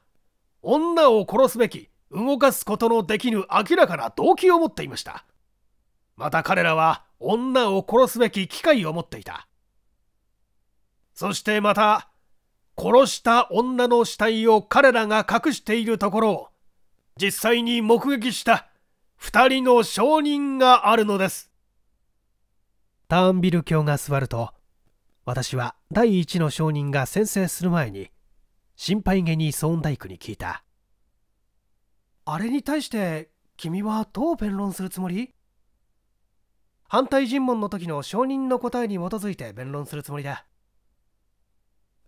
女を殺すべき動かすことのできぬ明らかな動機を持っていましたまた彼らは女を殺すべき機会を持っていたそしてまた殺した女の死体を彼らが隠しているところを実際に目撃した2人の証人があるのですターンビル卿が座ると私は第一の証人が宣誓する前に心配げに騒音大工に聞いたあれに対して君はどう弁論するつもり反対尋問の時の証人の答えに基づいて弁論するつもりだ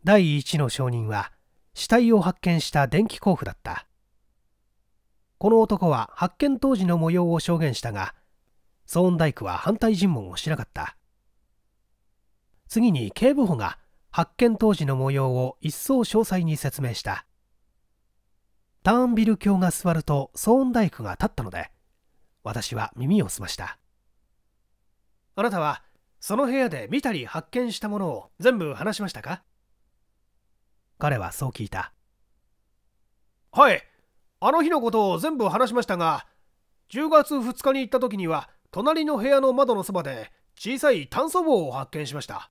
第一の証人は死体を発見した電気工夫だったこの男は発見当時の模様を証言したが騒音大工は反対尋問をしなかった次に警部補が発見当時の模様を一層詳細に説明したターンビル卿が座ると騒音大工が立ったので私は耳を澄ましたあなたはその部屋で見たり発見したものを全部話しましたか彼はそう聞いたはいあの日のことを全部話しましたが10月2日に行った時には隣の部屋の窓のそばで小さい炭素棒を発見しました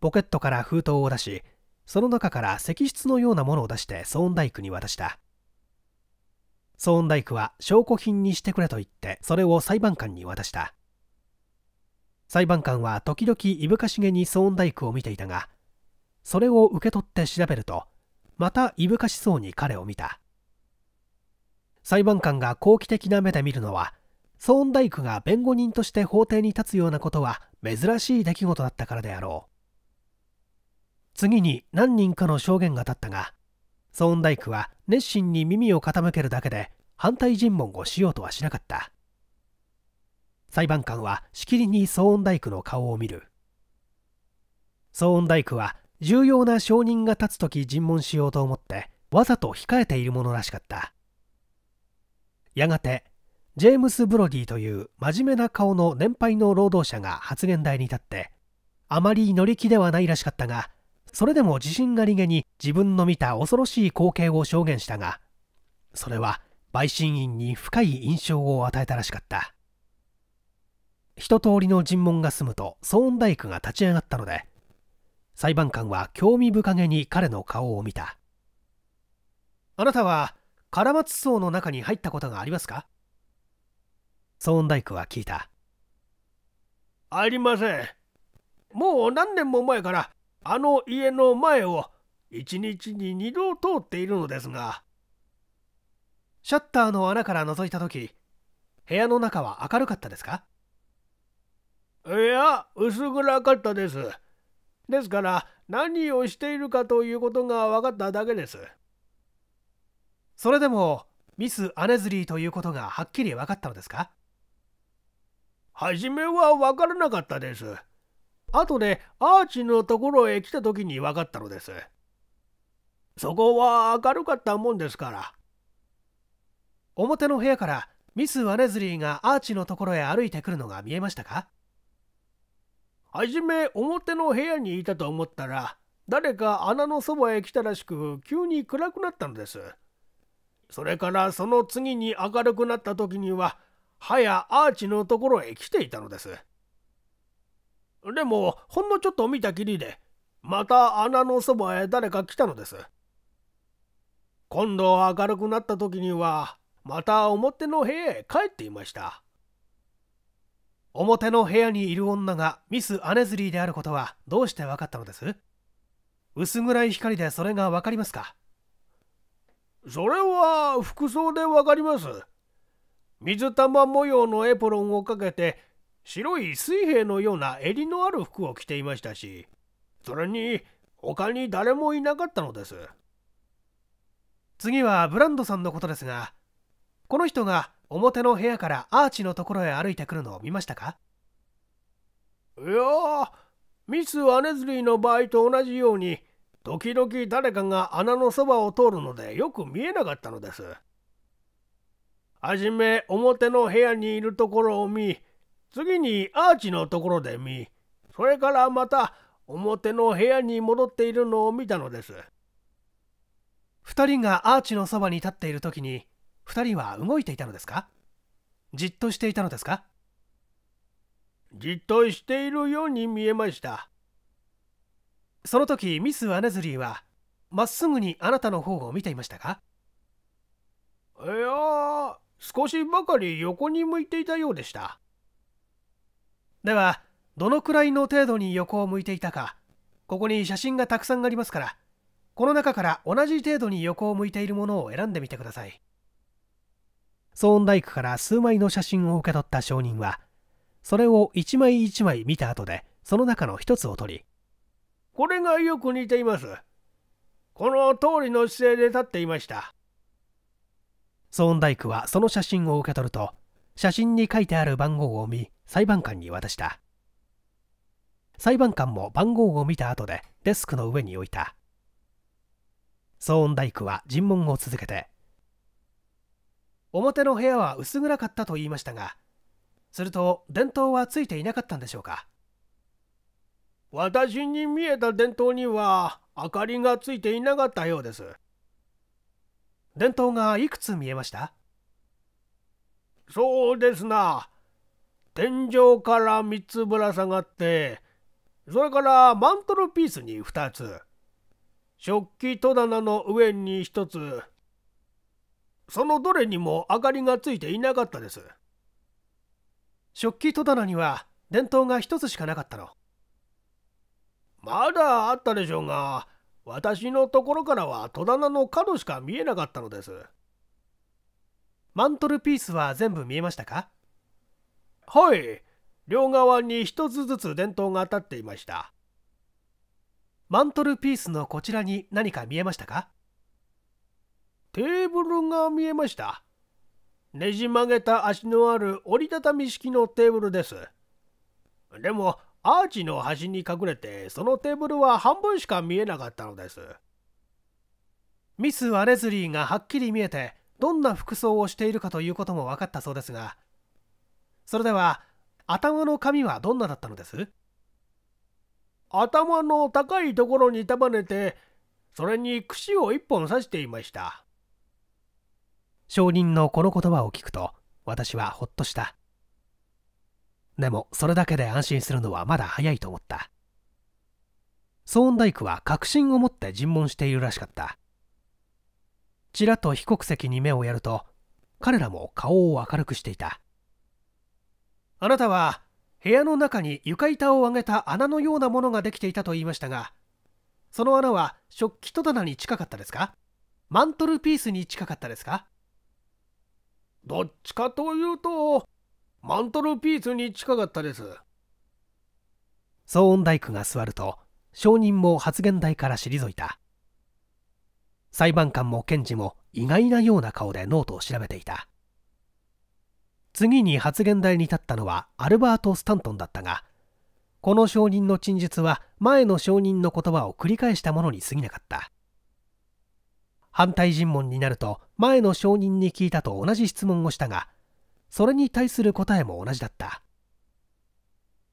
ポケットから封筒を出しその中から石室のようなものを出してソーンダイクに渡したソーンダイクは証拠品にしてくれと言ってそれを裁判官に渡した裁判官は時々いぶかしげにソーンダイクを見ていたがそれを受け取って調べるとまたいぶかしそうに彼を見た裁判官が好奇的な目で見るのはソ大工が弁護人として法廷に立つようなことは珍しい出来事だったからであろう次に何人かの証言が立ったがソ大工は熱心に耳を傾けるだけで反対尋問をしようとはしなかった裁判官はしきりに騒音大工の顔を見る騒音大工は重要な証人が立つ時尋問しようと思ってわざと控えているものらしかったやがてジェームス・ブロディという真面目な顔の年配の労働者が発言台に立ってあまり乗り気ではないらしかったがそれでも自信がりげに自分の見た恐ろしい光景を証言したがそれは陪審員に深い印象を与えたらしかった一通りの尋問が済むとソーンダイクが立ち上がったので裁判官は興味深げに彼の顔を見たあなたはカラマツ荘の中に入ったことがありますかソーンダは聞いた。ありません。もう何年も前からあの家の前を一日に二度通っているのですが。シャッターの穴から覗いた時部屋の中は明るかったですかいや薄暗かったですですから何をしているかということが分かっただけですそれでもミス・アネズリーということがはっきり分かったのですか初めは分からなかったです。後でアーチのところへ来た時に分かったのです。そこは明るかったもんですから。表の部屋からミス・ワネズリーがアーチのところへ歩いてくるのが見えましたかはじめ表の部屋にいたと思ったら誰か穴のそばへ来たらしく急に暗くなったのです。それからその次に明るくなった時にははやアーチのところへ来ていたのです。でもほんのちょっと見たきりでまた穴のそばへ誰か来たのです。今度明るくなった時にはまた表の部屋へ帰っていました。表の部屋にいる女がミス・アネズリーであることはどうして分かったのです薄暗い光でそれが分かりますかそれは服装で分かります。水玉模様のエプロンをかけて白い水平のような襟のある服を着ていましたしそれに他に誰もいなかったのです次はブランドさんのことですがこの人が表の部屋からアーチのところへ歩いてくるのを見ましたかいやミス・アネズリーの場合と同じように時々誰かが穴のそばを通るのでよく見えなかったのですはじめ表の部屋にいるところを見、次にアーチのところで見、それからまた表の部屋に戻っているのを見たのです。2人がアーチのそばに立っている時に、2人は動いていたのですかじっとしていたのですかじっとしているように見えました。その時ミス・アネズリーはまっすぐにあなたの方を見ていましたかいや少しばかり横に向いていたようでしたではどのくらいの程度に横を向いていたかここに写真がたくさんありますからこの中から同じ程度に横を向いているものを選んでみてくださいソーンダイクから数枚の写真を受け取った証人はそれを一枚一枚見た後でその中の一つを取りこれがよく似ていますこの通りの姿勢で立っていましたソーンダイクはその写真を受け取ると写真に書いてある番号を見裁判官に渡した裁判官も番号を見た後でデスクの上に置いたソーンダイクは尋問を続けて表の部屋は薄暗かったと言いましたがすると電灯はついていなかったんでしょうか私に見えた電灯には明かりがついていなかったようです伝統がいくつ見えましたそうですな。天井から3つぶら下がって、それからマントルピースに2つ、食器戸棚の上に1つ、そのどれにも明かりがついていなかったです。食器戸棚には電灯が1つしかなかったの。まだあったでしょうが、私のところからは戸棚の角しか見えなかったのですマントルピースは全部見えましたかはい両側に一つずつ電灯が立っていましたマントルピースのこちらに何か見えましたかテーブルが見えましたねじ曲げた足のある折りたたみ式のテーブルですでもアーチの端に隠れてそのテーブルは半分しか見えなかったのですミス・アレズリーがはっきり見えてどんな服装をしているかということも分かったそうですがそれでは頭の髪はどんなだったのです頭の高いところに束ねてそれに櫛を一本刺していました証人のこの言葉を聞くと私はほっとしたでもそれだけで安心するのはまだ早いと思ったソーンダイクは確信を持って尋問しているらしかったちらっと被告席に目をやると彼らも顔を明るくしていたあなたは部屋の中に床板を上げた穴のようなものができていたと言いましたがその穴は食器戸棚に近かったですかマントルピースに近かったですかどっちかというとマントルピースに近かったです騒音大工が座ると証人も発言台から退いた裁判官も検事も意外なような顔でノートを調べていた次に発言台に立ったのはアルバート・スタントンだったがこの証人の陳述は前の証人の言葉を繰り返したものに過ぎなかった反対尋問になると前の証人に聞いたと同じ質問をしたがそれに対する答えも同じだった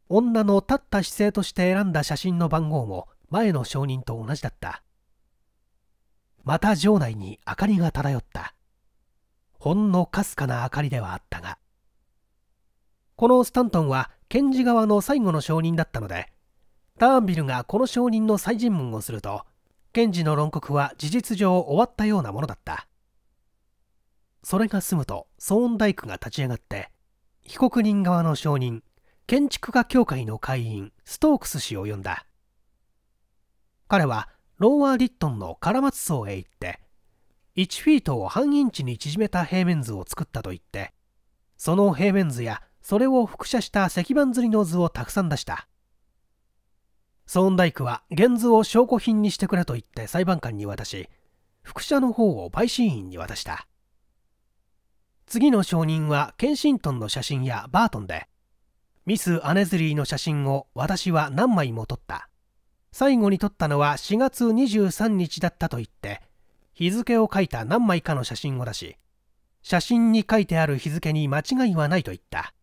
女の立った姿勢として選んだ写真の番号も前の証人と同じだったまた城内に明かりが漂ったほんのかすかな明かりではあったがこのスタントンは検事側の最後の証人だったのでターンビルがこの証人の再尋問をすると検事の論告は事実上終わったようなものだったそれが済むとソーンダイクが立ち上がって被告人側の証人建築家協会の会員ストークス氏を呼んだ彼はローワー・ディットンのカラマツ荘へ行って1フィートを半インチに縮めた平面図を作ったと言ってその平面図やそれを複写した石板刷りの図をたくさん出したソーンダイクは現図を証拠品にしてくれと言って裁判官に渡し複写の方を陪審員に渡した次の証人はケンシントンの写真やバートンでミス・アネズリーの写真を私は何枚も撮った最後に撮ったのは4月23日だったと言って日付を書いた何枚かの写真を出し写真に書いてある日付に間違いはないと言った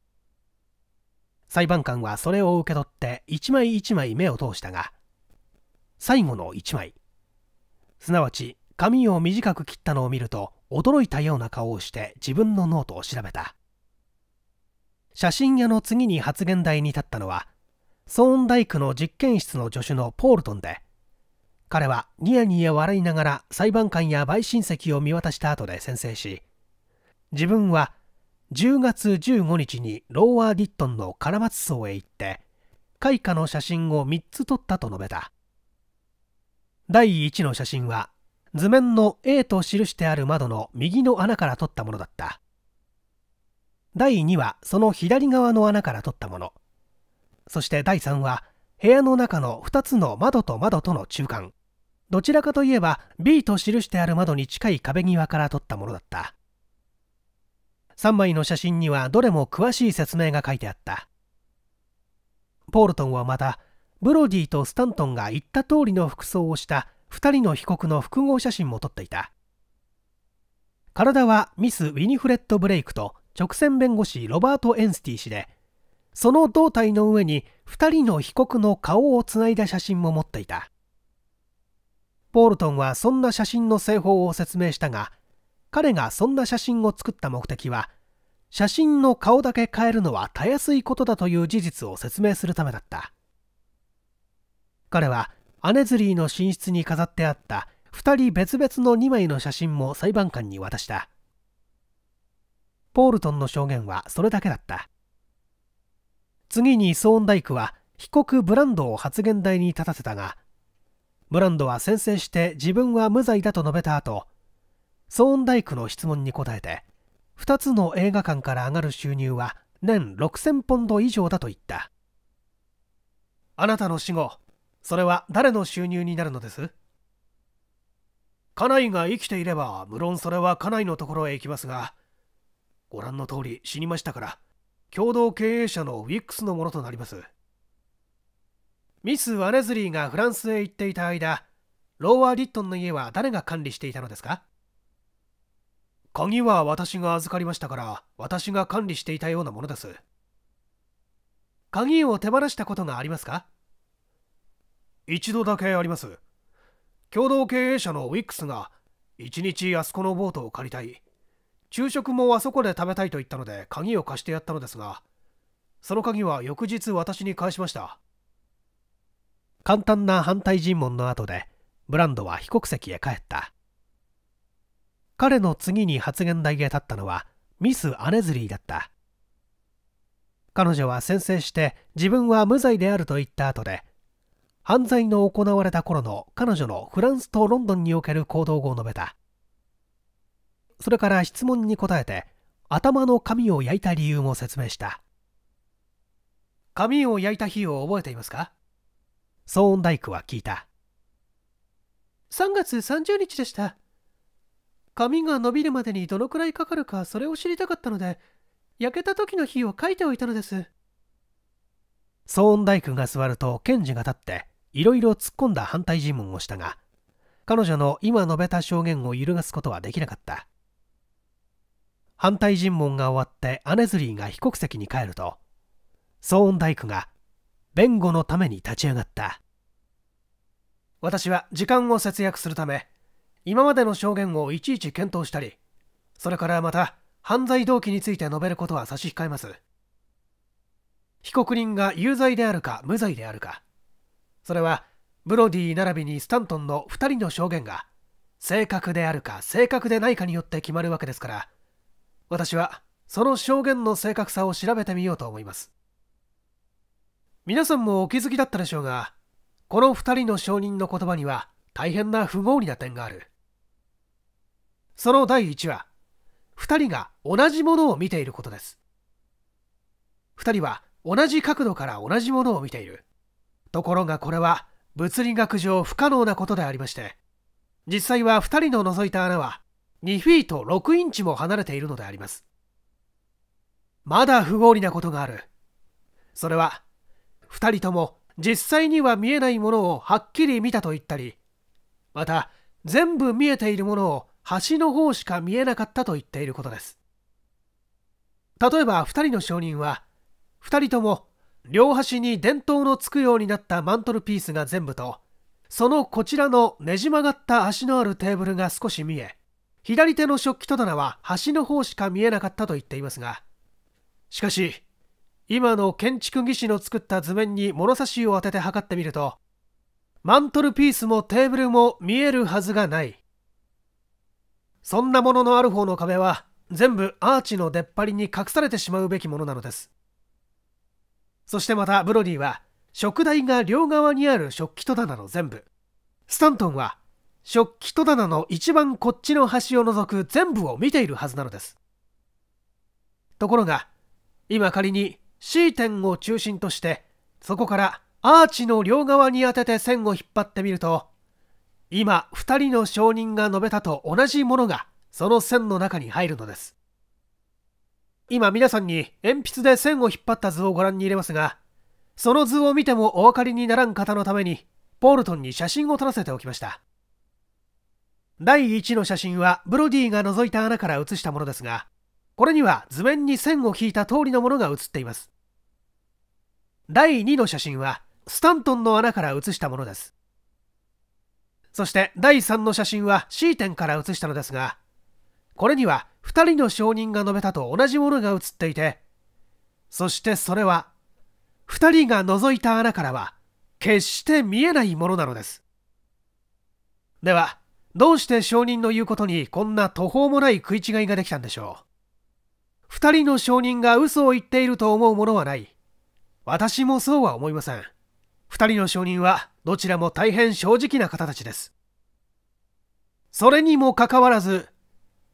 裁判官はそれを受け取って一枚一枚目を通したが最後の一枚すなわち髪を短く切ったのを見ると驚いたような顔をして自分のノートを調べた写真屋の次に発言台に立ったのはソーンダイクの実験室の助手のポールトンで彼はニヤニヤ笑いながら裁判官や陪審席を見渡した後で宣誓し自分は10月15日にローワー・ディットンのカラマツ荘へ行って開花の写真を3つ撮ったと述べた第1の写真は図面の A と記してある窓の右の穴から取ったものだった第2はその左側の穴から取ったものそして第3は部屋の中の2つの窓と窓との中間どちらかといえば B と記してある窓に近い壁際から取ったものだった3枚の写真にはどれも詳しい説明が書いてあったポールトンはまたブロディとスタントンが言った通りの服装をした2人の被告の複合写真も撮っていた体はミス・ウィニフレッド・ブレイクと直線弁護士ロバート・エンスティ氏でその胴体の上に2人の被告の顔をつないだ写真も持っていたポールトンはそんな写真の製法を説明したが彼がそんな写真を作った目的は写真の顔だけ変えるのはたやすいことだという事実を説明するためだった彼はアネズリーの寝室に飾ってあった2人別々の2枚の写真も裁判官に渡したポールトンの証言はそれだけだった次にソーンダイクは被告ブランドを発言台に立たせたがブランドは宣誓して自分は無罪だと述べた後ソーンダイクの質問に答えて2つの映画館から上がる収入は年6000ポンド以上だと言ったあなたの死後それは誰の収入になるのです家内が生きていれば無論それは家内のところへ行きますがご覧の通り死にましたから共同経営者のウィックスのものとなりますミス・ワネズリーがフランスへ行っていた間ローワー・リットンの家は誰が管理していたのですか鍵は私が預かりましたから私が管理していたようなものです鍵を手放したことがありますか一度だけあります。共同経営者のウィックスが、一日あそこのボートを借りたい。昼食もあそこで食べたいと言ったので、鍵を貸してやったのですが、その鍵は翌日私に返しました。簡単な反対尋問の後で、ブランドは被告席へ帰った。彼の次に発言台へ立ったのは、ミス・アネズリーだった。彼女は宣誓して自分は無罪であると言った後で犯罪の行われた頃の彼女のフランスとロンドンにおける行動を述べたそれから質問に答えて頭の髪を焼いた理由も説明した髪を焼いた日を覚えていますか騒音大工は聞いた3月30日でした髪が伸びるまでにどのくらいかかるかそれを知りたかったので焼けた時の日を書いておいたのです騒音大工が座ると検事が立っていろいろ突っ込んだ反対尋問をしたが彼女の今述べた証言を揺るがすことはできなかった反対尋問が終わってアネズリーが被告席に帰るとソーンダイクが弁護のために立ち上がった私は時間を節約するため今までの証言をいちいち検討したりそれからまた犯罪動機について述べることは差し控えます被告人が有罪であるか無罪であるかそれはブロディ並びにスタントンの2人の証言が正確であるか正確でないかによって決まるわけですから私はその証言の正確さを調べてみようと思います皆さんもお気づきだったでしょうがこの2人の証人の言葉には大変な不合理な点があるその第1話2人が同じものを見ていることです2人は同じ角度から同じものを見ているところがこれは物理学上不可能なことでありまして実際は2人の覗いた穴は2フィート6インチも離れているのでありますまだ不合理なことがあるそれは2人とも実際には見えないものをはっきり見たと言ったりまた全部見えているものを端の方しか見えなかったと言っていることです例えば2人の証人は2人とも両端に電灯のつくようになったマントルピースが全部と、そのこちらのねじ曲がった足のあるテーブルが少し見え、左手の食器戸棚は端の方しか見えなかったと言っていますが、しかし、今の建築技師の作った図面に物差しを当てて測ってみると、マントルピースもテーブルも見えるはずがない。そんなもののある方の壁は全部アーチの出っ張りに隠されてしまうべきものなのです。そしてまたブロディは食台が両側にある食器戸棚の全部スタントンは食器戸棚の一番こっちの端を除く全部を見ているはずなのですところが今仮に C 点を中心としてそこからアーチの両側に当てて線を引っ張ってみると今2人の証人が述べたと同じものがその線の中に入るのです今皆さんに鉛筆で線を引っ張った図をご覧に入れますが、その図を見てもお分かりにならん方のために、ポールトンに写真を撮らせておきました。第1の写真はブロディが覗いた穴から写したものですが、これには図面に線を引いた通りのものが写っています。第2の写真はスタントンの穴から写したものです。そして第3の写真は C 点から写したのですが、これには二人の証人が述べたと同じものが映っていて、そしてそれは、二人が覗いた穴からは、決して見えないものなのです。では、どうして証人の言うことにこんな途方もない食い違いができたんでしょう。二人の証人が嘘を言っていると思うものはない。私もそうは思いません。二人の証人はどちらも大変正直な方たちです。それにもかかわらず、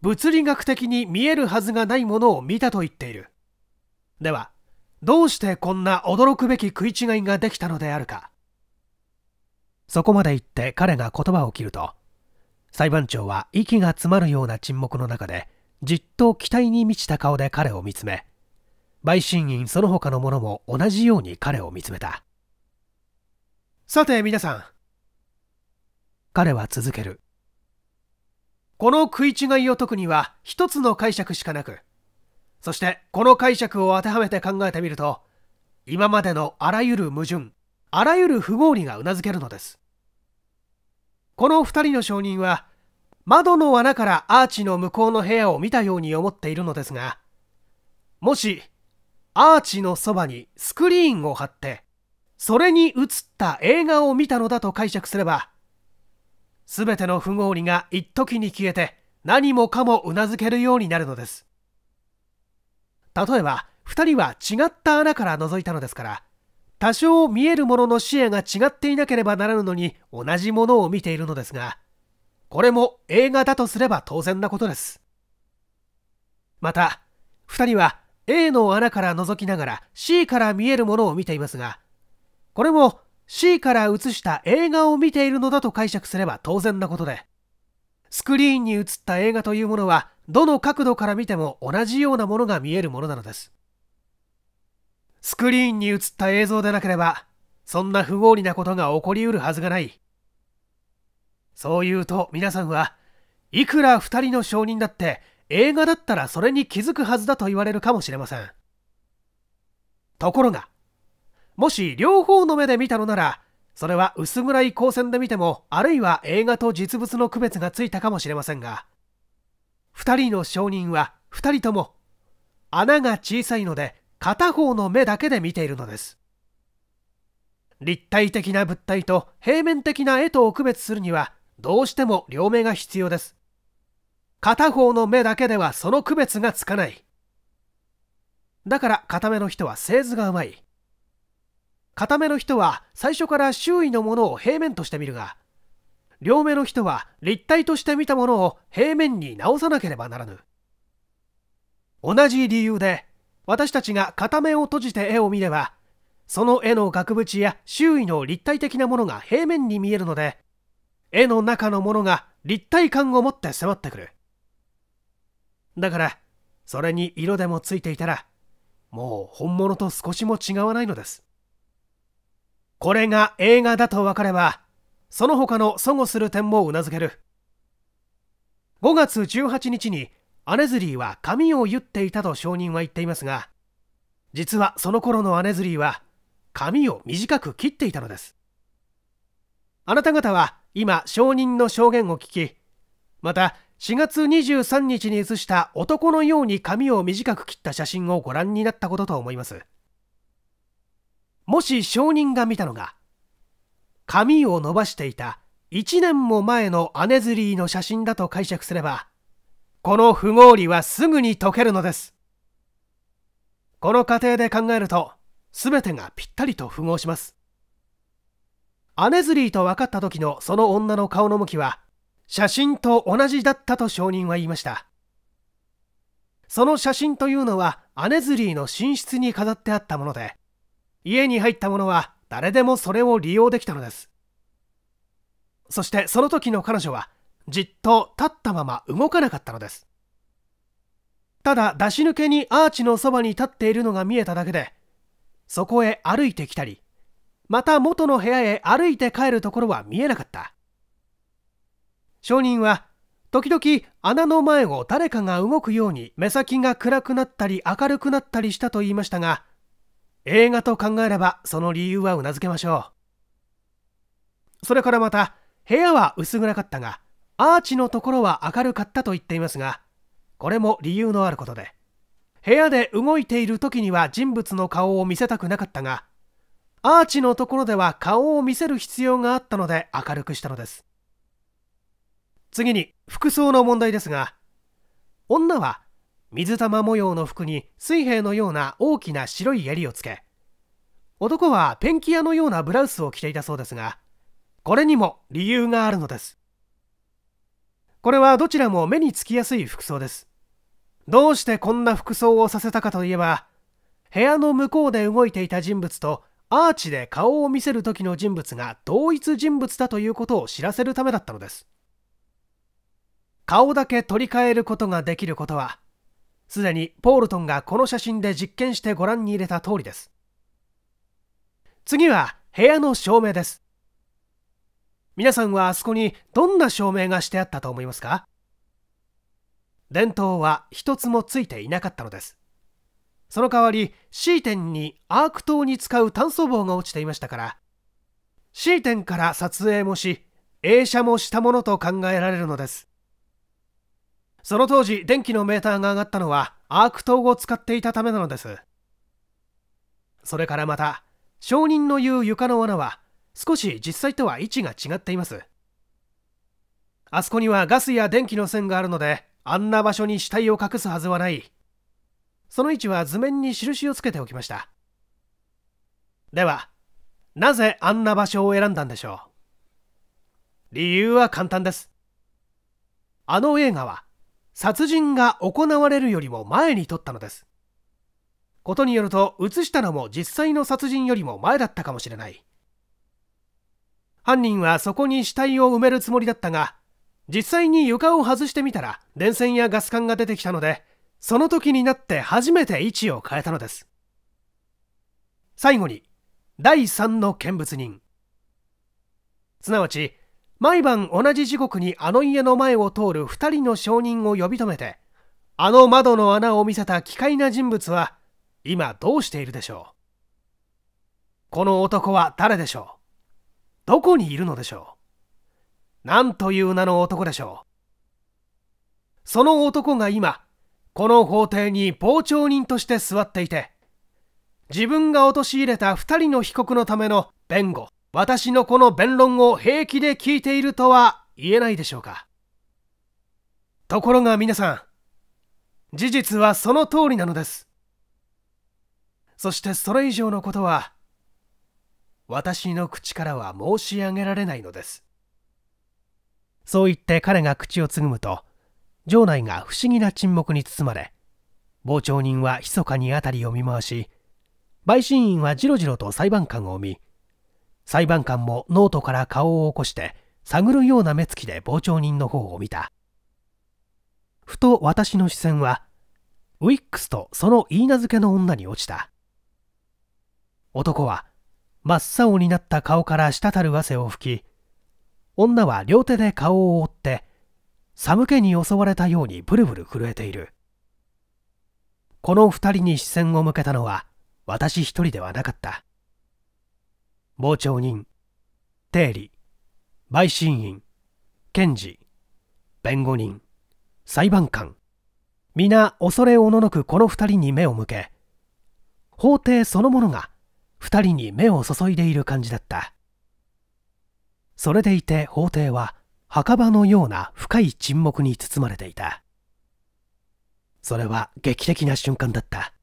物理学的に見えるはずがないものを見たと言っている。では、どうしてこんな驚くべき食い違いができたのであるか。そこまで言って彼が言葉を切ると、裁判長は息が詰まるような沈黙の中で、じっと期待に満ちた顔で彼を見つめ、陪審員その他の者も同じように彼を見つめた。さて皆さん。彼は続ける。この食い違いを解くには一つの解釈しかなく、そしてこの解釈を当てはめて考えてみると、今までのあらゆる矛盾、あらゆる不合理が頷けるのです。この二人の証人は、窓の穴からアーチの向こうの部屋を見たように思っているのですが、もし、アーチのそばにスクリーンを貼って、それに映った映画を見たのだと解釈すれば、すべての不合理が一時に消えて何もかもうなずけるようになるのです例えば2人は違った穴から覗いたのですから多少見えるものの視野が違っていなければならぬのに同じものを見ているのですがこれも映画だとすれば当然なことですまた2人は A の穴から覗きながら C から見えるものを見ていますがこれも C から映した映画を見ているのだと解釈すれば当然なことで、スクリーンに映った映画というものは、どの角度から見ても同じようなものが見えるものなのです。スクリーンに映った映像でなければ、そんな不合理なことが起こりうるはずがない。そう言うと皆さんはいくら2人の証人だって映画だったらそれに気づくはずだと言われるかもしれません。ところが、もし両方の目で見たのならそれは薄暗い光線で見てもあるいは映画と実物の区別がついたかもしれませんが2人の証人は2人とも穴が小さいので片方の目だけで見ているのです立体的な物体と平面的な絵とを区別するにはどうしても両目が必要です片方の目だけではその区別がつかないだから片目の人は製図がうまい片目の人は最初から周囲のものを平面として見るが両目の人は立体として見たものを平面に直さなければならぬ同じ理由で私たちが片目を閉じて絵を見ればその絵の額縁や周囲の立体的なものが平面に見えるので絵の中のものが立体感を持って迫ってくるだからそれに色でもついていたらもう本物と少しも違わないのですこれが映画だと分かればその他の阻語する点もうなずける5月18日にアネズリーは髪を結っていたと証人は言っていますが実はその頃のアネズリーは髪を短く切っていたのですあなた方は今証人の証言を聞きまた4月23日に写した男のように髪を短く切った写真をご覧になったことと思います。もし証人が見たのが髪を伸ばしていた1年も前のアネズリーの写真だと解釈すればこの不合理はすぐに解けるのですこの過程で考えると全てがぴったりと符合しますアネズリーと分かった時のその女の顔の向きは写真と同じだったと証人は言いましたその写真というのはアネズリーの寝室に飾ってあったもので家に入った者は誰でもそれを利用できたのですそしてその時の彼女はじっと立ったまま動かなかったのですただ出し抜けにアーチのそばに立っているのが見えただけでそこへ歩いてきたりまた元の部屋へ歩いて帰るところは見えなかった証人は時々穴の前を誰かが動くように目先が暗くなったり明るくなったりしたと言いましたが映画と考えればその理由はうなずけましょうそれからまた部屋は薄暗かったがアーチのところは明るかったと言っていますがこれも理由のあることで部屋で動いている時には人物の顔を見せたくなかったがアーチのところでは顔を見せる必要があったので明るくしたのです次に服装の問題ですが女は水玉模様の服に水平のような大きな白い襟をつけ男はペンキ屋のようなブラウスを着ていたそうですがこれにも理由があるのですこれはどちらも目につきやすい服装ですどうしてこんな服装をさせたかといえば部屋の向こうで動いていた人物とアーチで顔を見せる時の人物が同一人物だということを知らせるためだったのです顔だけ取り替えることができることはすでにポールトンがこの写真で実験してご覧に入れた通りです次は部屋の照明です皆さんはあそこにどんな照明がしてあったと思いますか電灯は一つもついていなかったのですその代わり C 点にアーク灯に使う炭素棒が落ちていましたから C 点から撮影もし映写もしたものと考えられるのですその当時電気のメーターが上がったのはアーク灯を使っていたためなのですそれからまた証人の言う床の罠は少し実際とは位置が違っていますあそこにはガスや電気の線があるのであんな場所に死体を隠すはずはないその位置は図面に印をつけておきましたではなぜあんな場所を選んだんでしょう理由は簡単ですあの映画は殺人が行われるよりも前に撮ったのですことによると映したのも実際の殺人よりも前だったかもしれない犯人はそこに死体を埋めるつもりだったが実際に床を外してみたら電線やガス管が出てきたのでその時になって初めて位置を変えたのです最後に第3の見物人すなわち毎晩同じ時刻にあの家の前を通る2人の証人を呼び止めてあの窓の穴を見せた奇怪な人物は今どうしているでしょうこの男は誰でしょうどこにいるのでしょう何という名の男でしょうその男が今この法廷に傍聴人として座っていて自分が陥れた2人の被告のための弁護私のこの弁論を平気で聞いているとは言えないでしょうか。ところが皆さん、事実はその通りなのです。そしてそれ以上のことは、私の口からは申し上げられないのです。そう言って彼が口をつぐむと、城内が不思議な沈黙に包まれ、傍聴人は密かに辺りを見回し、陪審員はじろじろと裁判官を見、裁判官もノートから顔を起こして探るような目つきで傍聴人の方を見たふと私の視線はウィックスとその言い名付けの女に落ちた男は真っ青になった顔から滴る汗を拭き女は両手で顔を覆って寒気に襲われたようにブルブル震えているこの2人に視線を向けたのは私一人ではなかった傍聴人定理陪審員検事弁護人裁判官皆恐れおののくこの2人に目を向け法廷そのものが2人に目を注いでいる感じだったそれでいて法廷は墓場のような深い沈黙に包まれていたそれは劇的な瞬間だった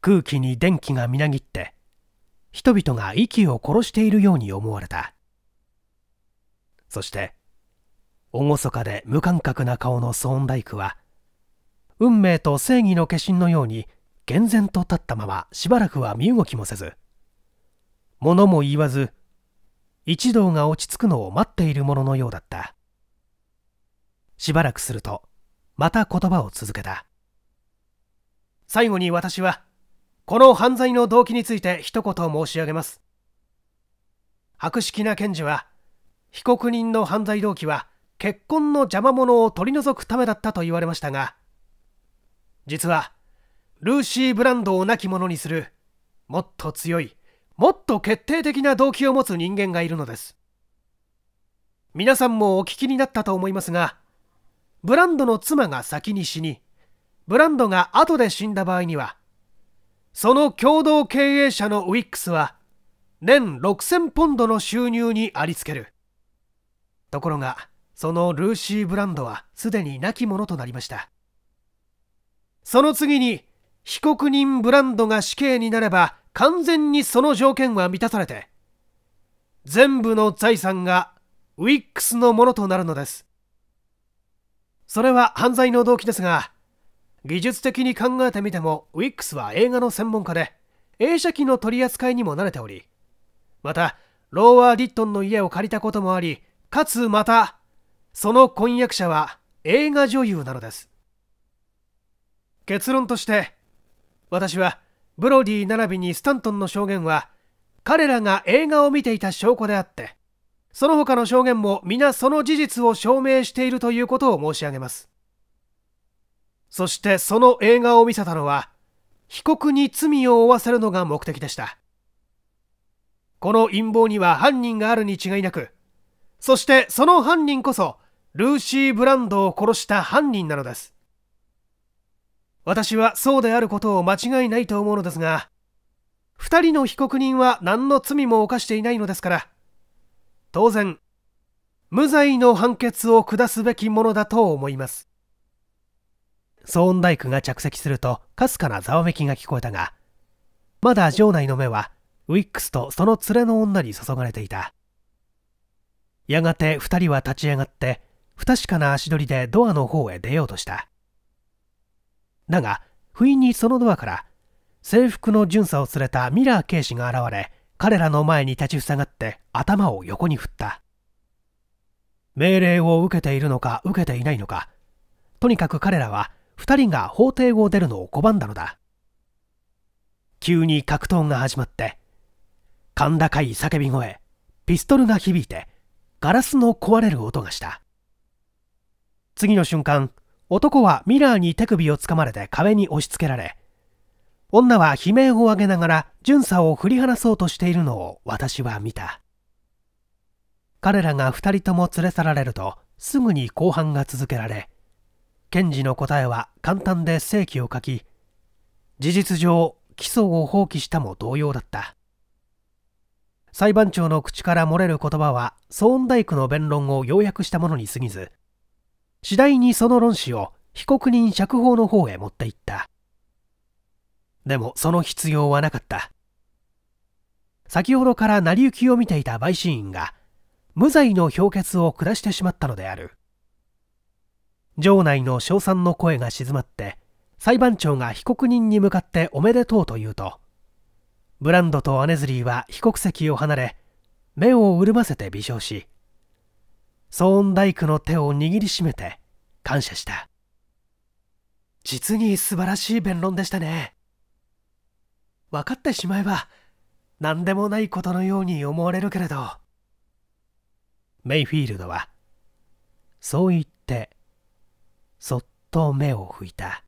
空気に電気がみなぎって人々が息を殺しているように思われたそして厳かで無感覚な顔のソーンダイクは運命と正義の化身のように厳然と立ったまましばらくは身動きもせず物も言わず一同が落ち着くのを待っているもののようだったしばらくするとまた言葉を続けた最後に私はこの犯罪の動機について一言申し上げます博識な検事は被告人の犯罪動機は結婚の邪魔者を取り除くためだったと言われましたが実はルーシー・ブランドを亡き者にするもっと強いもっと決定的な動機を持つ人間がいるのです皆さんもお聞きになったと思いますがブランドの妻が先に死にブランドが後で死んだ場合にはその共同経営者のウィックスは年6000ポンドの収入にありつけるところがそのルーシーブランドはすでに亡き者となりましたその次に被告人ブランドが死刑になれば完全にその条件は満たされて全部の財産がウィックスのものとなるのですそれは犯罪の動機ですが技術的に考えてみても WIX は映画の専門家で映写機の取り扱いにも慣れておりまたローワー・ディットンの家を借りたこともありかつまたその婚約者は映画女優なのです結論として私はブロディ並びにスタントンの証言は彼らが映画を見ていた証拠であってその他の証言も皆その事実を証明しているということを申し上げますそしてその映画を見せたのは被告に罪を負わせるのが目的でしたこの陰謀には犯人があるに違いなくそしてその犯人こそルーシー・ブランドを殺した犯人なのです私はそうであることを間違いないと思うのですが2人の被告人は何の罪も犯していないのですから当然無罪の判決を下すべきものだと思います騒音大工クが着席するとかすかなざわめきが聞こえたがまだ城内の目はウィックスとその連れの女に注がれていたやがて2人は立ち上がって不確かな足取りでドアの方へ出ようとしただが不意にそのドアから制服の巡査を連れたミラー警視が現れ彼らの前に立ちふさがって頭を横に振った命令を受けているのか受けていないのかとにかく彼らは2人が法廷を出るのを拒んだのだ急に格闘が始まって甲高い叫び声ピストルが響いてガラスの壊れる音がした次の瞬間男はミラーに手首をつかまれて壁に押し付けられ女は悲鳴を上げながら巡査を振り離そうとしているのを私は見た彼らが2人とも連れ去られるとすぐに公判が続けられ検事の答えは簡単で正規を書き事実上起訴を放棄したも同様だった裁判長の口から漏れる言葉はソーン工の弁論を要約したものに過ぎず次第にその論旨を被告人釈放の方へ持っていったでもその必要はなかった先ほどから成り行きを見ていた陪審員が無罪の評決を下してしまったのである場内の称賛の声が静まって裁判長が被告人に向かっておめでとうと言うとブランドとアネズリーは被告席を離れ目を潤ませて微笑しソーン大工の手を握りしめて感謝した実に素晴らしい弁論でしたね分かってしまえば何でもないことのように思われるけれどメイフィールドはそう言ってそっと目を拭いた